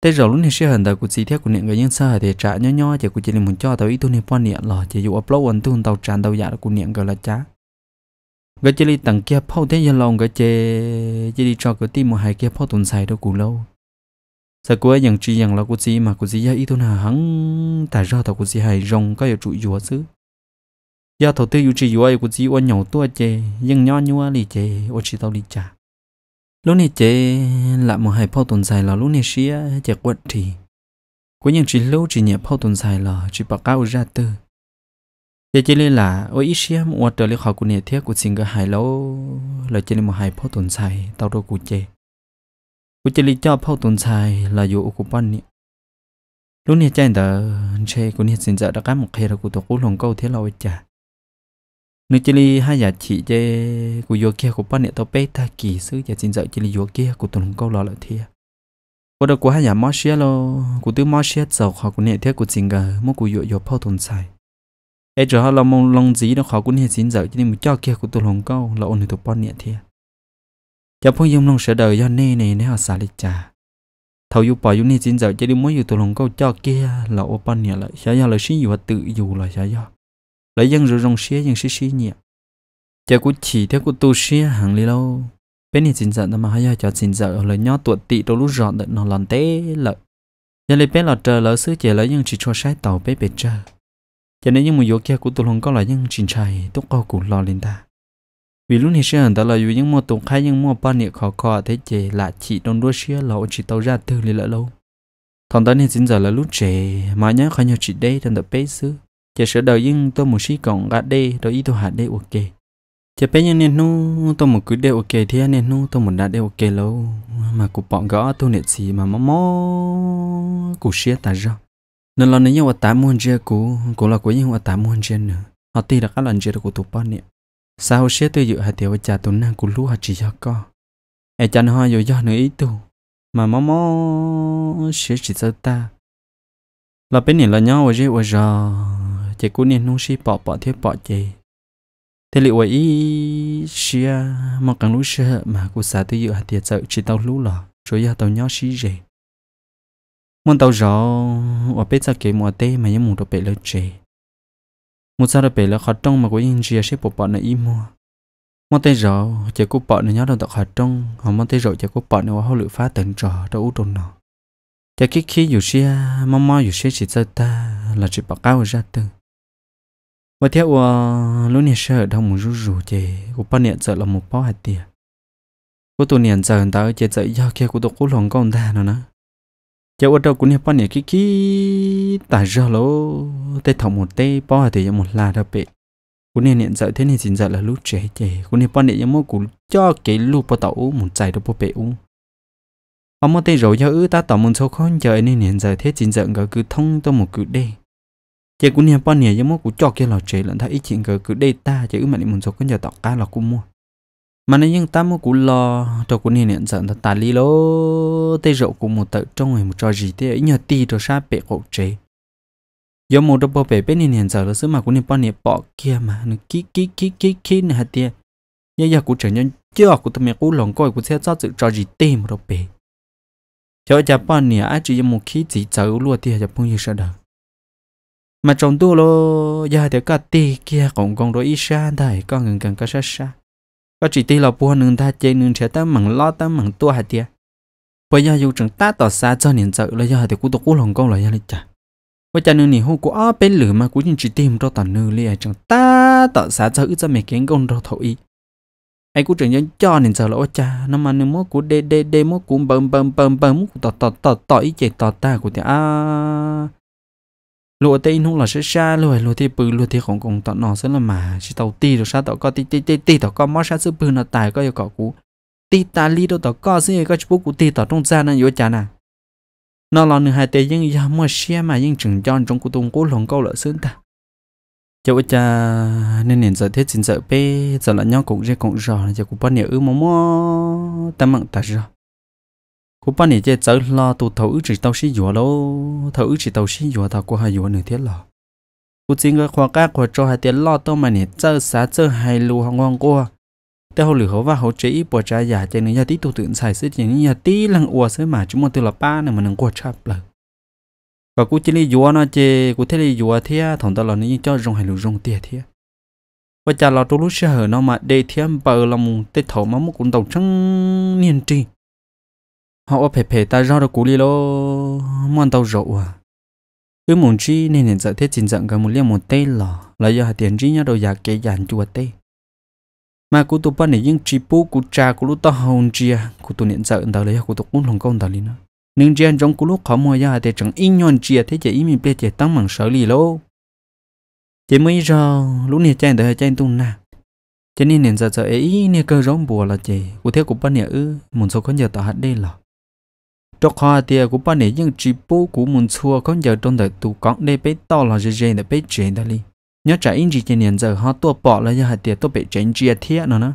tê rồi lúc này sẽ hận đời của chị theo của niệm người nhân sơ thì trả nho nho chỉ của chị muốn cho tao ý tu niệm quan niệm là chỉ dụ upload anh tu tàu tràn tàu giả của niệm gọi là chá cái chỉ đi tầng kia phao thế giờ lòng cái chỉ chỉ đi cho cái tim một hai kia phao tuần xài đâu cũng lâu sau cuối dần chỉ dần là của chị mà của chị giờ ý tu nào hắn tại do tao của chị hay rong có ở trụ dùa chứ giờ thầu tư yêu chỉ yêu ai cũng chỉ ôn nhậu tua chê nhưng nhau như lì chê ô chỉ tao đi chả lúc này chế là một hai phao tồn dài là lúc này xia chè quật thì cuối những chỉ lâu chỉ nhẹ phao tồn dài là chỉ bảo cao ra tư Giờ chê lên là ôi ít xía một trời lấy khó của nhẹ thiết của xin cái hai lâu là chê lên một hai phao tồn dài tao đâu của chế, của chỉ lì cho phao tồn dài là dụ của ban nhẹ lúc này chế anh ta chê của nhẹ xin giờ đã cá một khi là của tổ cũ lòng câu thế lâu chả nếu chỉ li hai nhà chị chê của vô kia của bác nè tao bé ta kỳ sứ giờ xin dạy chỉ li vô kia của tuần câu lọ lại thia của đầu của hai nhà mót xe lo của tứ mót xe giàu họ của nè thế của xin gờ mua của vô vô phao tuần xài ai chờ họ làm mong lòng gì đó họ cũng nè xin dạy chỉ li một cho kia của tuần câu là ôn tụi bác nè thia cho phong dung lòng sợ đời do nè nè nè họ xả lịch trà thầu yêu bỏ yêu nè xin dạy chỉ li muốn yêu tuần câu cho kia là ôn bác nè lại sẽ do là xin yêu tự yêu là sẽ do lấy dân rồi rong xía dân xí xí nhỉ chả cô chỉ theo cô tu xía hàng li lâu bên này xin giận mà hay cho xin giận lời nhó tuột tị đôi lúc rọn đợt nó làm té lợi giờ lấy bé lọt chờ lỡ xứ chờ lấy dân chỉ cho sai tàu bé bệt chờ cho nên những mùi vô kia của tôi không có là những chuyện trai tốt câu cũng lo lên ta vì lúc này sẽ hẳn ta là dù những mùa tục khai những mùa ba niệm khó khó thế chè là chỉ đông đua xía lậu chỉ tàu ra từ lì lỡ lâu thằng ta nên xin giờ là lúc trẻ mà nhớ khai nhau chị đây thằng tập bé xứ chỉ sửa đầu nhưng tôi muốn xí còn gạt đê rồi ý tôi hạt đê ok chỉ bé nhân nên nu tôi muốn cứ đê ok thì anh nên nu tôi muốn đã đê ok lâu mà cụ bọn gõ tôi nện gì mà mó mó cụ xia ta ra nên là nếu như ta muốn chơi cụ cụ là của những ta muốn chơi nữa họ tin là các lần chơi của tụi bọn nè sao xia tôi dự hạt tiểu cha tôi năng cụ lú hạt chỉ cho co e chăn hoa rồi do nữa ít tôi mà mó mó xia chỉ cho ta là bên này là nhau rồi chứ rồi chị cũng nên nung xí bỏ bỏ thiết bỏ chị thế liệu ấy xia một càng lúc xia mà cô xã tôi dự hạt tiệt sợ chỉ tàu lú lò rồi giờ tàu nhớ xí gì muốn tàu rõ ở bên ra kể mùa tê mà nhớ mùa đồ bể lỡ chị một sao đồ bể lỡ khó trông mà cô yên xia sẽ bỏ bỏ này im mua món tê rõ chị cô bỏ này nhớ đồ tao khó trông họ món tê rõ chị cô bỏ này hoa lựu phá tận trò đâu út đồn nọ chị kia kia dù xia mong mong dù xia chỉ sợ ta là chỉ bỏ cao ra từng và theo lúc này sợ đông một rú rú chè của ba niệm sợ là một bó hạt tiền của tôi niệm sợ người ta chè sợ do kia của tôi cố lòng con ta nó nè chè ở đâu cũng niệm ba niệm kí kí tại do lỗ tê thọc một tê bó hạt tiền một là đã bị của niệm niệm sợ thế này xin sợ là lúc trẻ chè của niệm ba niệm mỗi cũng cho cái lúc bao tẩu một chạy đâu bao bể u ông mà tê rồi do ta tỏ một số khó chờ nên niệm giờ thế xin sợ cứ thông tôi một cứ đê chị cũng nhà bọn nhà giống mua cũng cho kia là chế lận thay ít chuyện cứ cứ đây ta chị mà định muốn số con giờ tọt cá là cũng mua mà nếu như ta mua cũng lo cho cũng nhà nhận giận ta tài lý lô tê rượu cũng một tự trong người một trò gì thế ấy nhờ ti cho sa bệ cổ chế giống một đôi bò bể bên nhà nhận giận là xứ mà cũng nhà bọn nhà bỏ kia mà nó kí kí kí kí kí này hạt tiền giờ giờ cũng trở nên chưa cũng tụi mẹ cũng lòng coi cũng sẽ cho sự trò gì tìm một đôi bể cho cha bọn nhà ai chỉ một khí chỉ giấu luôn thì hạt giờ không hiểu sao đâu mà trồng tu lo giờ thì cả tì kia cũng còn đối xa đây có ngừng cần có xa xa có chỉ tì là buồn nương ta chơi nương trẻ ta mặn lo ta mặn tu hạt tia bây giờ dù chẳng ta tỏ xa cho nên sợ là giờ thì cũng tôi cũng lòng con lời giờ này chả bây giờ nương này hôm của ở bên lửa mà cũng chỉ tìm cho tận nương liền chẳng ta tỏ xa cho ư cho mẹ kiến công rồi thổi ai cũng chẳng cho nên giờ là ôi cha nó mà nương mốt của đê đê đê mốt cũng bầm bầm bầm bầm mốt tỏ tỏ tỏ tỏ ý chạy tỏ ta của thì à lúa tây nung là sẽ xa luôn lúa thì bự lúa thì cũng cũng tọt nọ sẽ là mà chỉ tàu tì được sao tàu có tì tì tì tì tàu có mót sao sự bự nó tài có yêu cỏ cũ tì ta li đâu tàu có gì có chú cũ tì tàu trong gia nó yếu chán à nó là người hai tê nhưng giờ mua xe mà nhưng chừng chọn trong cụ tung cố lòng câu lỡ sớm ta cháu cha nên nên giờ thế chính giờ p giờ là nhau cũng dễ cũng rõ giờ cũng bao nhiêu ư mà mua ta mặn ta rồi cú bạn này chơi cháu lo tụ thầu chỉ tàu xí dùa lô thầu ước chỉ tàu xí dùa tao cô hai dùa nửa tiếng là, cú chính cái khoa các của cho hai tiếng lo tao mà này chơi xá chơi hai lù hàng ngon cô tao hậu lửa và hậu chế bỏ trái giả chơi nửa tí tụ tượng xài xích chơi nửa tí lăng ua xới mà chúng mình từ là ba này mà nâng qua chắp lờ và cú chỉ đi dùa nó chơi cú thấy đi dùa thế thằng tao là nó cho rong hai lù rong tiệt thế và chả lo tôi lúc xưa nó mà để thiên bờ lòng tết thầu mà một cũng tàu trăng niên trì họ ở phe phê ta rõ được cú li lô mòn tàu rậu à cứ muốn chi nên nên giải thiết trình dẫn cái một liên một tê lò là do tiền chi nhá đầu giả kế giàn chùa tê mà cú tụ bắn này những chi bú cú cha cú lúc ta hồn chi à cú tụ nên giải đầu lấy cú tụ cũng lòng công đầu lý nữa nhưng chi trong cú lúc khó mua ra thì chẳng in nhon chi à thế chỉ ý mình biết chỉ tăng bằng sở li lô chỉ mới giờ lúc này chạy đời chạy tung nè, cho nên nên giờ giờ ấy nè cơ rong bùa là chị cụ thế cụ bắn nè ư muốn số con giờ tao hạt đây là cho khó tiệt của bạn này những chỉ bố của mình xua có giờ trong đời tụ con đây bé to là dễ dễ để bé trẻ đó đi nhớ trả in gì trên nền giờ họ tua bỏ là giờ hạt tiệt tôi bé trẻ chia thiệt nó nữa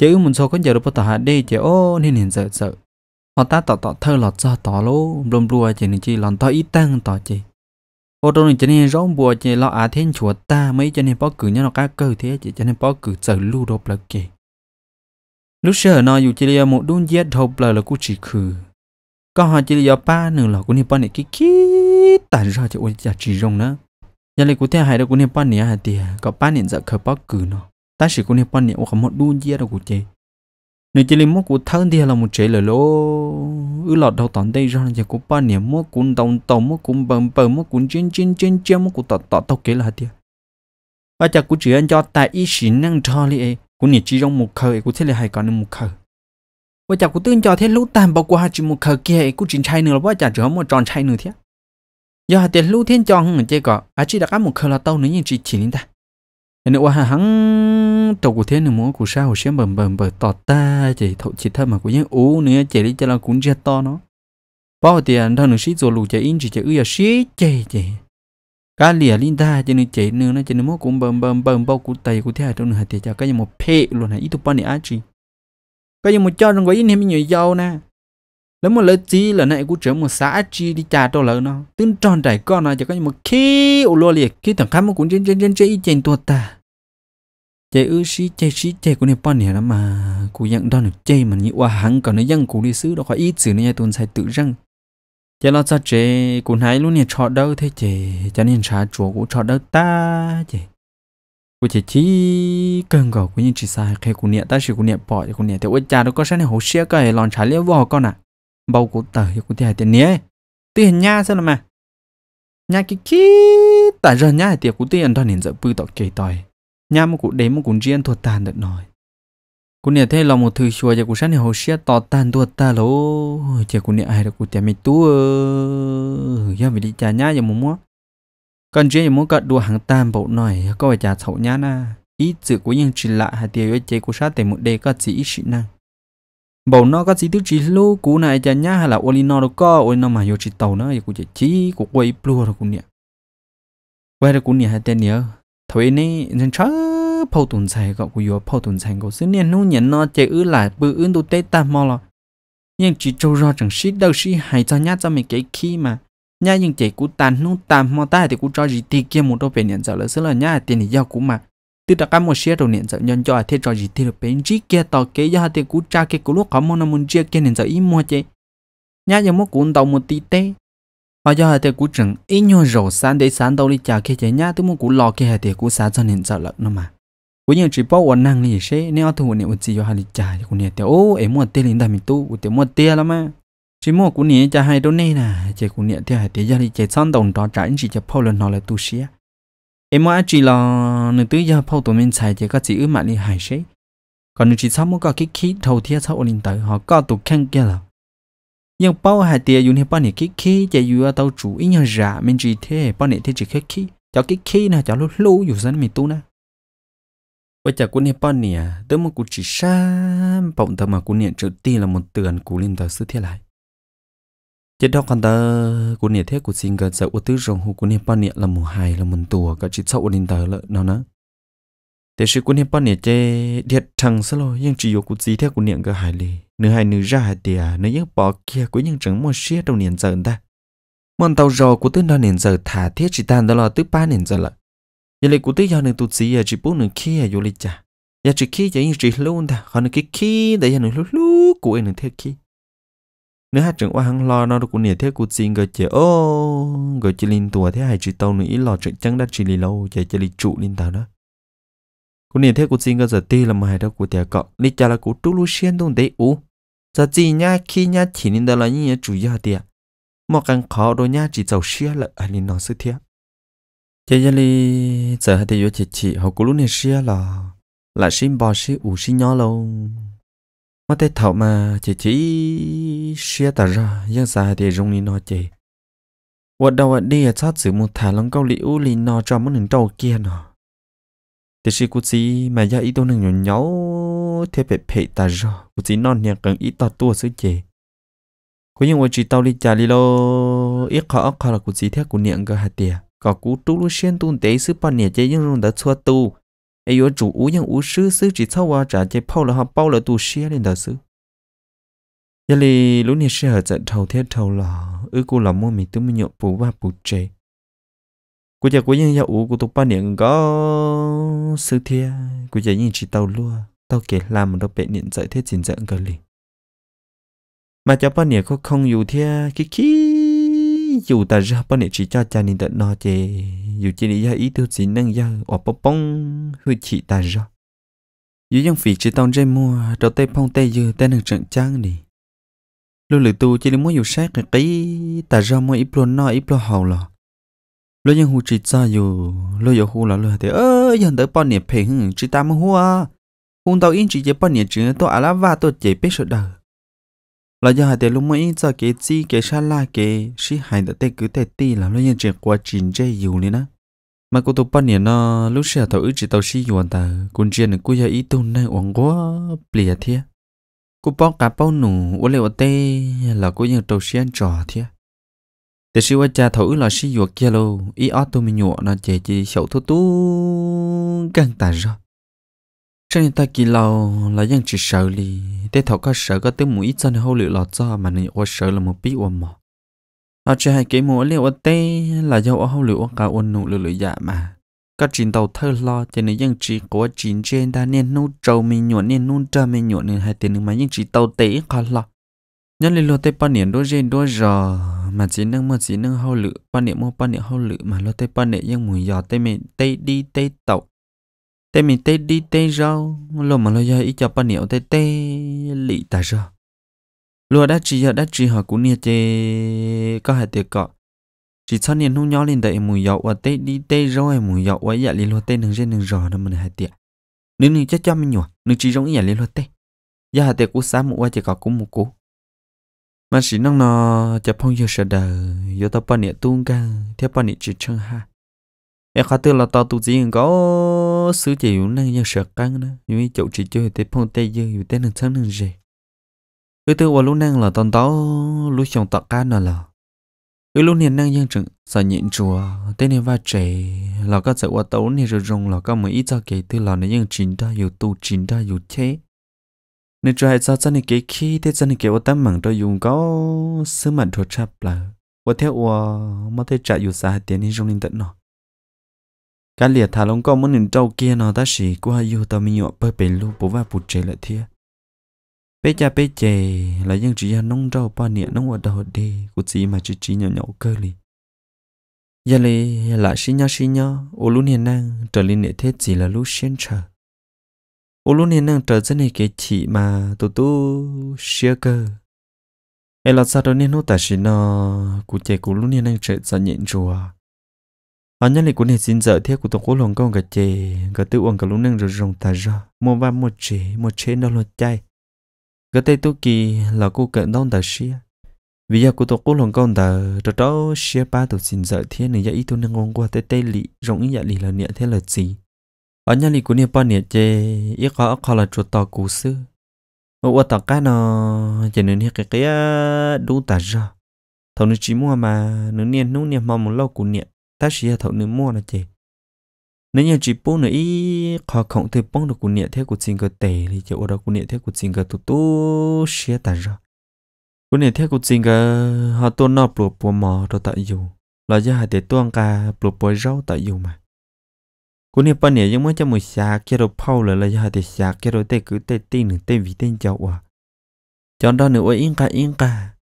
chứ mình xua có giờ đâu bắt đầu hạt đây chứ ô nên hiện giờ sợ, họ ta tỏ tỏ thơ lọt ra tỏ lố lùm lùa chỉ nên chỉ lần tỏ ít tăng tỏ chỉ ô trong này cho nên rong bùa chỉ lo á thiên chùa ta mấy cho nên bó cử nhớ nó cá cơ thế chỉ cho nên bó cử giờ lưu đột là kì lúc xưa nó dù chỉ là một đun giết hộp là là cũng chỉ khử có họ chỉ là ba nửa lọ của niệm bạn này kí kí tản ra cho ôi chả chỉ rong nữa nhà này của thế hai đó của niệm ban này hả thì có ba niệm giờ khởi bóc cửa nó ta chỉ của niệm ban này không một đun gì đâu của chị nếu chỉ là một của thân thì là một chế lời lỗ, ư lọt đầu tản đây rồi giờ của ba niệm một cuốn đồng tòng một cuốn bầm bầm một cuốn trên trên trên trên một cuốn tọt tọt tao kể là thì và chắc của chị anh cho tại ý xin năng cho li ấy của niệm chỉ rong một khởi của thế là hai con một khởi ว่าจากกูตื่นจอเทลูตามบอกว่าจิมุขเกียกูจินชัยหนึ่งแล้วว่าจากจะมาจอนชัยหนึ่งเทียยาเตลูเทียนจองเหมือนเจ๊ก็อาชีดักมุขเราเต้านึ่งยังจีจีนี่ตาเนื้อว่าหังตัวกูเทียนหนึ่งมัวกูเศร้าเสียงเบิ่มเบิ่มเบิ่มต่อตาเจ๊ถกจิตเธอมากูยังอู้เนื้อเจ๊ลิจะเราคุ้นเจ๊ต่อเนาะบ่เตียนท่านหนึ่งชี้ตัวลูเจ๊อินจีเจ๊อื้อชี้เจ๊เจ๊การเหลี่ยลินตาเจ๊นึงเจ๊นึงนะเจ๊นึงมัวกูเบิ่มเบิ่มเบิ่มบ่กูไตกูเทียนตัวหนึ่งหาเตียจากก็ยังมัวเพ่ล้วนหายอีทุปปานี่อาจี có những một cho rằng vậy nên nhiều giàu nè lớn một lỡ chi là này cũng trở một xã chi đi trà đâu lỡ nó tính tròn trải con nó chỉ có những một khi ô lo liệt khi thằng khám một cuốn trên trên trên trên trên tuột ta chơi ư xí chơi xí chơi của nepal này mà cụ dặn đó nó chơi mà như oa hẳn còn nó dặn cụ đi xứ đó khỏi ít xử nó nhà tuần sai tự răng chơi lo cho chơi cụ này luôn nhà trọ đâu thế chơi cho nên trả chùa của trọ đâu ta chơi của chỉ cần gò của những chị sai khi của nhẹ ta chỉ của nhẹ bỏ cho của nhẹ thì ôi cha nó có sáng này hổ xía cái lon trái liễu vò con à bao của tờ thì của tiền tiền nhé tiền nha sao mà nhà kí kí tại giờ nhà thì của tiền thôi nên giờ bự tọt kỳ tòi nhà một cụ đếm một cụ riêng thuộc tàn được nói của nhẹ thế là một thứ chùa cho của sáng này hổ xía tọt tàn thuộc ta lố chỉ của nhẹ ai được của tiền mình tu giờ mình đi trả nhà giờ muốn mua còn chuyện muốn cắt đua hàng tam bộ nổi có phải trả thấu nhá na ít chữ của những chỉ lạ hay tiêu với chế của sát tề một đề có chỉ ít sĩ năng bộ nó có chỉ thứ chỉ lô cú này trả nhá hay là nó đâu có nó mà vô chỉ tàu nó thì cũng chỉ chỉ của quay plua rồi cũng nè quay rồi cũng nè hai tên nhớ thôi nên nên chớ phâu tuần sai cậu của vô phâu tuần sai cậu xưa nên nó nhận nó chế ứ lại bự ứ đồ tết ta mò lo nhưng chỉ trâu ra chẳng xít đâu xí hay cho nhát cho mình cái khi mà nhà những chị cũng tàn nung tàn mà ta thì cũng cho gì thì kia một đôi bên nhận giờ là rất là nhà tiền thì giao cũng mà từ đó các một xe đầu nhận giờ nhân cho thế cho gì thì được bên chỉ kia tàu kế do thì cũng cha kia cũng lúc có một năm muốn chia kia nhận giờ ít mua chị nhà những một cũng tàu một tí tê và do thì cũng chừng ít nhiều rồi sáng để sáng tàu đi chào kia chị nhà tôi muốn cũng lo kia thì cũng sáng cho nhận giờ lợn nó mà cũng như chỉ bảo năng này sẽ nếu tôi nhận nhận gì cho hai đi chào cũng nhận thì ô em mua tiền linh đam mình tu cũng tiền mua tiền lắm mà chỉ mua của nè cho hai đôi nè nè chỉ của nè theo hai tiếng giờ thì chỉ sang đồng đó trả chỉ cho Poland nó là tu sĩ em mà chỉ là nửa tứ giờ Paul tụi mình xài chỉ có chỉ ước mà đi hại sĩ còn nửa chỉ sao mua có cái khí thầu thiệt sau ổn tới họ có tụ khăn kia là nhưng bao hai tiền dùng hết bao nhiêu cái khí chỉ dùng ở tàu chủ ý nhà giả mình chỉ thế bao nhiêu thế chỉ cái khí cho cái khí nè cho lúc lú dùng dân mình tu nè bây giờ cũng bao nhiêu tới một cuộc chỉ sa bỗng thầm mà cũng nhận trước tiên là một tiền cũng lên tới sư thế lại chỉ đó còn ta của nè thế của sinh gần giờ ô thứ rồng hồ của nè ba nè là một hài là một tùa cả chỉ của lên thờ lợ nào nữa thế sự của nè ba nè chơi thiệt thằng sao rồi nhưng chỉ yêu của gì thế của nè cái hài lì nửa hai nửa ra hài tìa nữ nhớ bỏ kia của những trứng mua xía trong nè giờ ta mòn tàu rò của tứ đó nè giờ thả thiết chỉ tan đó là tứ ba nè giờ lợ giờ lại của tứ do nè tụt gì à chỉ bốn nè kia vô lịch chả giờ chỉ kia giờ những chỉ luôn ta còn nè kia kia để giờ nè lúc lúc của nè thế kia nếu hát trưởng qua hắn lo nó cũng nhẹ thế cụt xin gọi chị ô gọi chị linh tùa thế hay chị tàu nữa lo chuyện chẳng đã chị lì lâu chị chị lì trụ linh tàu đó cũng nhẹ thế cụt xin gọi giờ ti là mà hai đó cụt tiệt cọ lý cha là cụt trú lu xiên tung đấy u giờ chị nhá khi nhá chỉ linh đó là như chủ gia tiệt mà càng khó đôi nhá chỉ giàu xia là ai linh nó sự thiệt chị chị lì giờ hai tiệt vô chị chị họ cũng luôn nhẹ xia là là xin bò xí u xí nhỏ lâu mà tới thảo mà chỉ chỉ xia tà ra dân xa thì rung lên nó chị vật đầu đi ở sát xử một thả lòng câu liễu lì nó cho muốn hình trâu kia nó thì chỉ cú chỉ mà ra ít đâu nâng nhổn nhấu thế bệ phệ tà ra cú chị non nhẹ cần ít tao tua sứ chị cú những người chị tao đi trả đi lo, ít khó khó là cú chị theo của niệm cơ hạt tiền, có cú trú lu xuyên tuôn tế sứ bàn nhẹ chế nhưng rung đã xua tu ai 哎呦，主无样无事，事只操啊，咋就泡了哈，包了都歇了的事。一里 lúc này sẽ ở trận thầu thế thầu là ư cô là mua mì tứ mươi nhộn bù ba bù chê cô chả cô nhân ya ú cô tục ba niệm có sư thia cô chả nhìn chỉ tàu lua tàu kể làm một đôi bệ niệm dạy thiết trình dẫn cơ lì mà cháu ba niệm có không dù thia kí kí dù ta ra bên này chỉ cho cha nên tận no chè dù chỉ đi ra ý tiêu chỉ năng ra ở bông bông hư chỉ ta ra dù dân phì chỉ tông dây mua đầu tay phong tay dư tay năng trận trang đi lúc lửa tu chỉ để mua dù sát là cái ta ra mua ít luôn no ít luôn hầu lò lúc dân hù chỉ cho dù lúc giờ hù là lừa thì ơ dân tới bên này phê hưng chỉ ta mua à, hùng tàu yên chỉ chỉ bên này chỉ tôi à lá va tôi chỉ biết sợ đời là do hai tiền lúc mới cho cái chi cái sa la cái sĩ hai đã tê cứ tê ti là nó nhân chuyện quá trình chơi dù liền á mà cô tụp bắn nó lúc xưa tàu ước chỉ tàu sĩ yuan ta cũng chuyện này cô giờ ít tu này uống quá bìa thiệt cô bỏ cả bao nụ uống liệu tê là cô nhân tàu sĩ ăn trò thiệt để sĩ qua cha thấu là sĩ yuột kia lô ít ở tụi mình nhụa nó chỉ chỉ xấu thô tu căng tàn rồi sau này ta kỳ lâu là dân chỉ sợ li để thảo có sợ có tới mũi chân hậu liệu lọt cho mà này ô sợ là một bí ô mò ở chơi hai cái mũi liệu ô tê là do ô hậu liệu cả ô nụ liệu liệu dạ mà các trình đầu thơ lo cho nên dân chỉ có trình trên ta nên nụ trâu mình nhuận nên nút trâu mình nhuận nên hai tiền mà dân chỉ tàu tế khó lo nhân lý lô tê ba niệm đôi dây đôi rò mà chỉ nâng mà chỉ nâng hậu lự ba niệm mua ba niệm hậu lự mà lô tê ba niệm dân mùi giò tê mình tê đi tê tàu tê mình tê đi tê rau lo mà lo giờ ít cho bao nhiêu tê tê lì ta rau lo đã chỉ giờ đã chỉ họ cũng nia chê có hai tiệc cọ chỉ cho niên hung nhỏ lên đây mùi dầu và tê đi tê rau em mùi dầu và dạ lì lo tê nương trên nương rò nó mình hai tiệc nếu như chắc cho mình nhọ nương chỉ giống dạ lì lo tê giờ hai tiệc cũng sáng mùa qua chỉ có cú một cú mà chỉ nông nó chỉ phong giờ sợ đời giờ tao bao nhiêu tung ca theo bao nhiêu chỉ chân ha em khá tư là tao tụ chỉ có sứ chỉ cũng năng như sợ căng nữa như chỗ chỉ chơi tới phong tây dư như tới năng sáng năng gì ư tư vào lúc năng là tao tao lúc chồng tọt cá nữa là cứ lúc niên năng dân chừng sợ nhịn chùa tới nên va trẻ là các sợ qua tấu nên rồi rong là các mấy ít cho kể tư là nên dân chín đa dù tu chín đa dù thế nên cho hai cho chân này kể khi thế chân này kể qua tấm mảng đó, dùng có sứ mệnh thuật chập là qua theo qua mà thấy trả dù xa tiền nên rong nên tận nó cả liệt thả lông con muốn nhìn trâu kia nó ta sĩ của hai yêu tao mi nhọ bơi bể lu bố và bụt chế lại thia bé cha bé chè là dân chỉ ra nông rau ba nịa nông ở đầu đi của chị mà chỉ chỉ nhỏ nhỏ cơ li giờ lì lại xin nhau xin nhau ô lú hiền năng trở lên nệ thế chỉ là lú xuyên chờ ô lú hiền năng trở ra này cái chị mà tụ tụ xia cơ em là sao đó nên nó ta xí nó cụ chè cụ lú hiền năng trở ra nhận chùa họ nhân lực của nền xin giờ thiết của tổ quốc lòng con cả chè cả tự uống cả lũ năng rồi rồng ta ra mua ba mua chè mua chè đâu lo chay cả tây tu kỳ là cô cận đông ta xia vì giờ của tổ quốc lòng con ta đó đó xia ba tổ xin giờ thiết này giờ ít tu năng ngon qua tây tây lị rộng ít dạ lị là niệm thế là gì họ nhân lực của nền ba niệm chè ít khó khó là chuột to cú sư ở qua tạc cái nó chỉ nên hết cái cái đủ ta ra thằng nó chỉ mua mà nó niên nó niệm mong một lâu cũng niệm ta chỉ là thấu nếu mua là chị nếu như chỉ bố nữa ý khó khổng thì bông được của nhẹ thế của chính cơ tệ thì chỉ ở đó của nhẹ thế của chính cơ tu tu xia tàn ra của nhẹ thế của chính cơ họ tu nọ bùa bùa mò đó tại dù là do hai để tuang cả bùa bùa rau tại dù mà của nhẹ bên nhẹ nhưng mới cho một xà kia đồ phau là là do hai để xà kia đồ tê cứ tê tinh, tê vì tên cháu à chọn đó nữa yên cả yên cả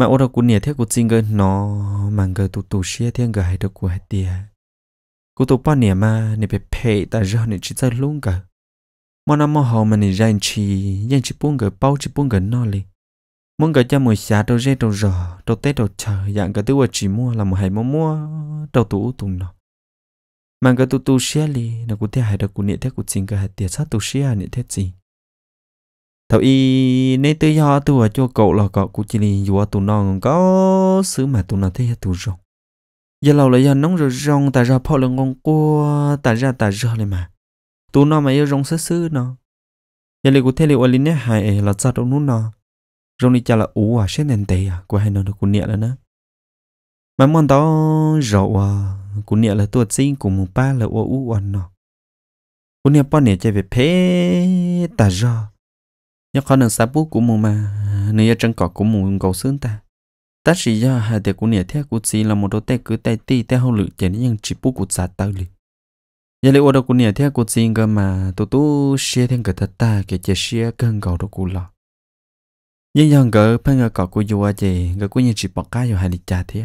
mà ô đâu cũng nhẹ thế cũng chính cái nó mà người tụ tụ xia thế người hay được của hai tia của tụ bao nhẹ mà nè phải phê ta rồi nè chỉ chơi luôn cả mà nó mà họ mà nè dành chi, dành chỉ buông người bao chỉ buông người nó liền muốn cái cho mùi xả đâu rê đâu rò đâu tết đâu chờ dạng cái thứ chỉ mua là một hai món mua đâu tụ tùng nó mà cái tụ tụ xia li nó cũng thế hay được của nhẹ thế cũng chính cái hay tia sát tụ xia nhẹ thế gì thầu y nên tự do tu ở chỗ cậu là cậu cũng chỉ là dùa tụ non có xứ mà tụ nào thế tụ rong giờ lâu là giờ nóng rồi rong tại ra phao là ngon cua tại ra tại ra này mà tụ non mà yêu rong xứ xứ nó giờ liệu của thế liệu linh này hại là sao đâu nút nó rong đi cho là ú à sẽ nên tệ à của hai nó được của nhẹ nữa mà món đó rậu à của nhẹ là tuột sinh của một ba là ú ú à ăn nó cũng nhẹ bao nhiêu chơi về phê tại ra nhớ khó nâng xa bút của mù mà nơi như chân cỏ của mù cầu sướng ta ta chỉ do hai tiệc của nẻ theo của chị là một đôi tay cứ tay ti tay hậu lự chỉ những chỉ bút của già tao lì giờ lấy ô đồ của nịa theo của chị cơ mà tôi tu xe thêm cái thật ta cái chia xe cơn cầu đồ của lọ nhưng giờ gỡ phải ngờ cỏ của vua gì gỡ của những chỉ bỏ cá vào hai lịch trà thế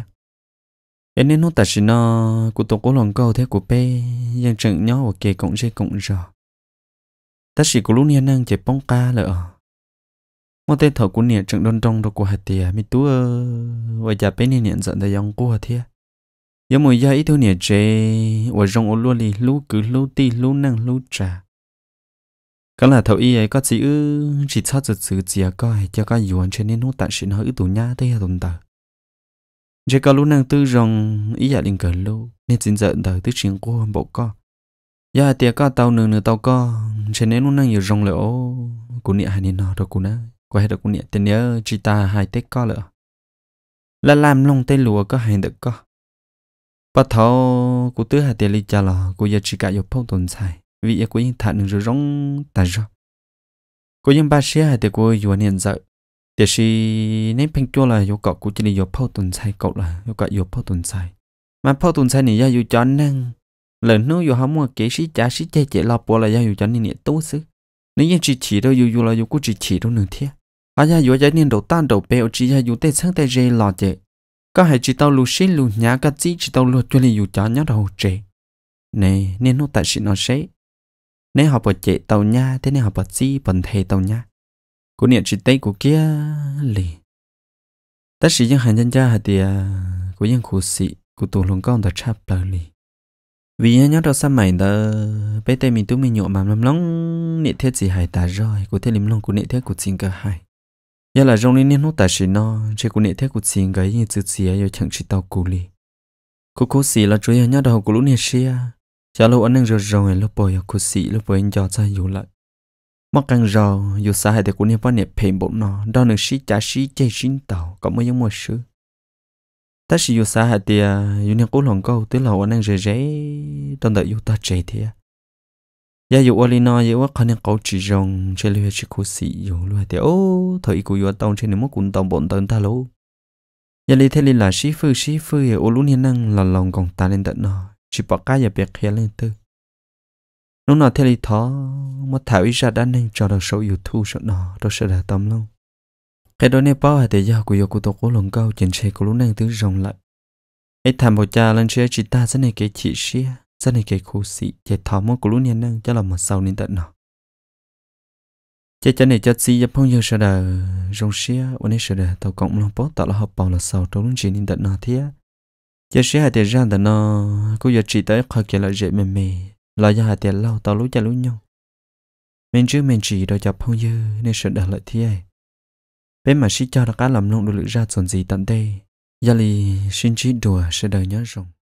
em nên nói ta chỉ nó của tôi có lòng cầu thế của pe nhưng chẳng nhớ ở kề cũng dây cũng rõ. ta chỉ của lúc nãy năng chỉ bóng cá lỡ một tên thầu của nè trừng đông trong rồi của hạt tiề mi tú và già bé nè nè giận đại dòng của hạt tiề giờ mỗi giờ ít thôi nè chê và rong ô lúa lì lú cứ lú ti lú năng lú trà cái là thầu y ấy có chỉ ư chỉ cho sự sự chỉ à, có hay cho cái yuan trên nên nó tạm sự nó ư nhà nha thế là tồn tại chỉ có lú năng tư rong ý giả dạ linh cờ lú nên chính giận đời tư chuyện của hầm bộ co giờ tiề có tàu nửa nửa tàu co trên nên nó năng nhiều rong lỗ của nè hai nên nọ rồi của nè có hết được cũng nhẹ tên nhớ chỉ ta hai tết có lỡ là làm lòng tên lúa có hai được có và thâu cụ tứ hai tiền lý cha lò cụ giờ chỉ cả dọc phong tồn xài vì giờ cụ yên thản đừng rồi rong ta rồi cụ yên ba xe hai tiền cụ vừa nhận dợ tiền si nên phanh chua là yêu cọ cụ chỉ đi dọc phong tồn xài cậu là yêu cả dọc phong tồn xài mà phong tồn xài này giờ dù cho năng lần nữa dù không mua kế sĩ cha sĩ che che lọp bộ là giờ dù cho nên nhẹ tốt sức nếu như chỉ chỉ đâu dù dù là dù cũng chỉ chỉ đâu nương thế à giờ dù giải niên đầu tan đầu bể, chỉ ya dù tê sáng tê rê lò chệ có hai chỉ tao lù xí lù nhá cái chỉ chỉ tao lù cho nên dù chả nhá đầu chệ nè nên nó tại sự nó sẽ, nè họ bỏ chế tàu nha thế nên họ bỏ gì, bẩn thề tàu nha của niệm chỉ tây của kia lì tất sự những hành nhân gia hạt tiề của những khu sĩ của tù lùng con đã chắp lời lì vì nhớ đâu sao mày đó bé tay mình tú mình nhộn mà lắm lắm nị thế gì hài tả rồi của thế lắm lòng của nị thế của chính cơ hài giờ là rong lên nên nó tả chỉ nó chỉ của nị thế của chính cái như chữ gì ấy chẳng chỉ tao cù li cô cô xì là chuối nhớ đâu của lũ nị xia chả lâu anh đang rồi rồi lúc bồi ở cô xì lúc bồi anh cho ra dù lại mắc càng rồi dù sao hài thì của nị bao nị phèn bộ nó đó nị sĩ chả sĩ chơi xí tàu có mấy giống mọi sứ ta chỉ yêu xa hạt thì yêu những cô lòng câu tới lâu anh đang dễ dễ trong đời yêu ta chạy thì Giờ yêu anh nó yêu quá khăn nên câu chỉ rong chơi lừa chỉ cố sĩ yêu lừa thì ô thời cô yêu tao trên nếu mất cũng tao bận tao ta lâu Giờ lý thế là sĩ phu sĩ phu yêu ô luôn hiện năng là lòng còn ta lên tận nó chỉ bỏ cái ya biệt khía lên tư lúc nào thế lý thó mà thảo ý ra đã nên cho được số yêu thu sợ nó đâu sợ là tâm lâu cái đó nên bao hệ thế giao của yoku tổ cố lòng cao trên xe của lúc này tiếng rồng lại ấy thầm một cha lần xe chỉ ta sẽ này cái chỉ xe sẽ này cái khu sĩ chạy thỏ mốt của lúc này năng cho là một sau nên tận nào chế cha này cha sĩ giúp phong dương sợ đờ rồng xe ôn ấy sợ đờ tàu cộng lòng bó tạo là hợp bảo là sau trong lúc chỉ nên tận nào thế chế xe hệ thế ra tận nó cô giờ chỉ tới khỏi kể là dễ mềm mềm là do hệ thế lâu tàu lúc cha lúc nhau mình chứ mình chỉ đòi chập phong dương nên sợ đờ lại thế bé mà sĩ cho được cá làm lông được lựa ra chuẩn gì tận đây giờ thì xin chỉ đùa sẽ đời nhớ rồng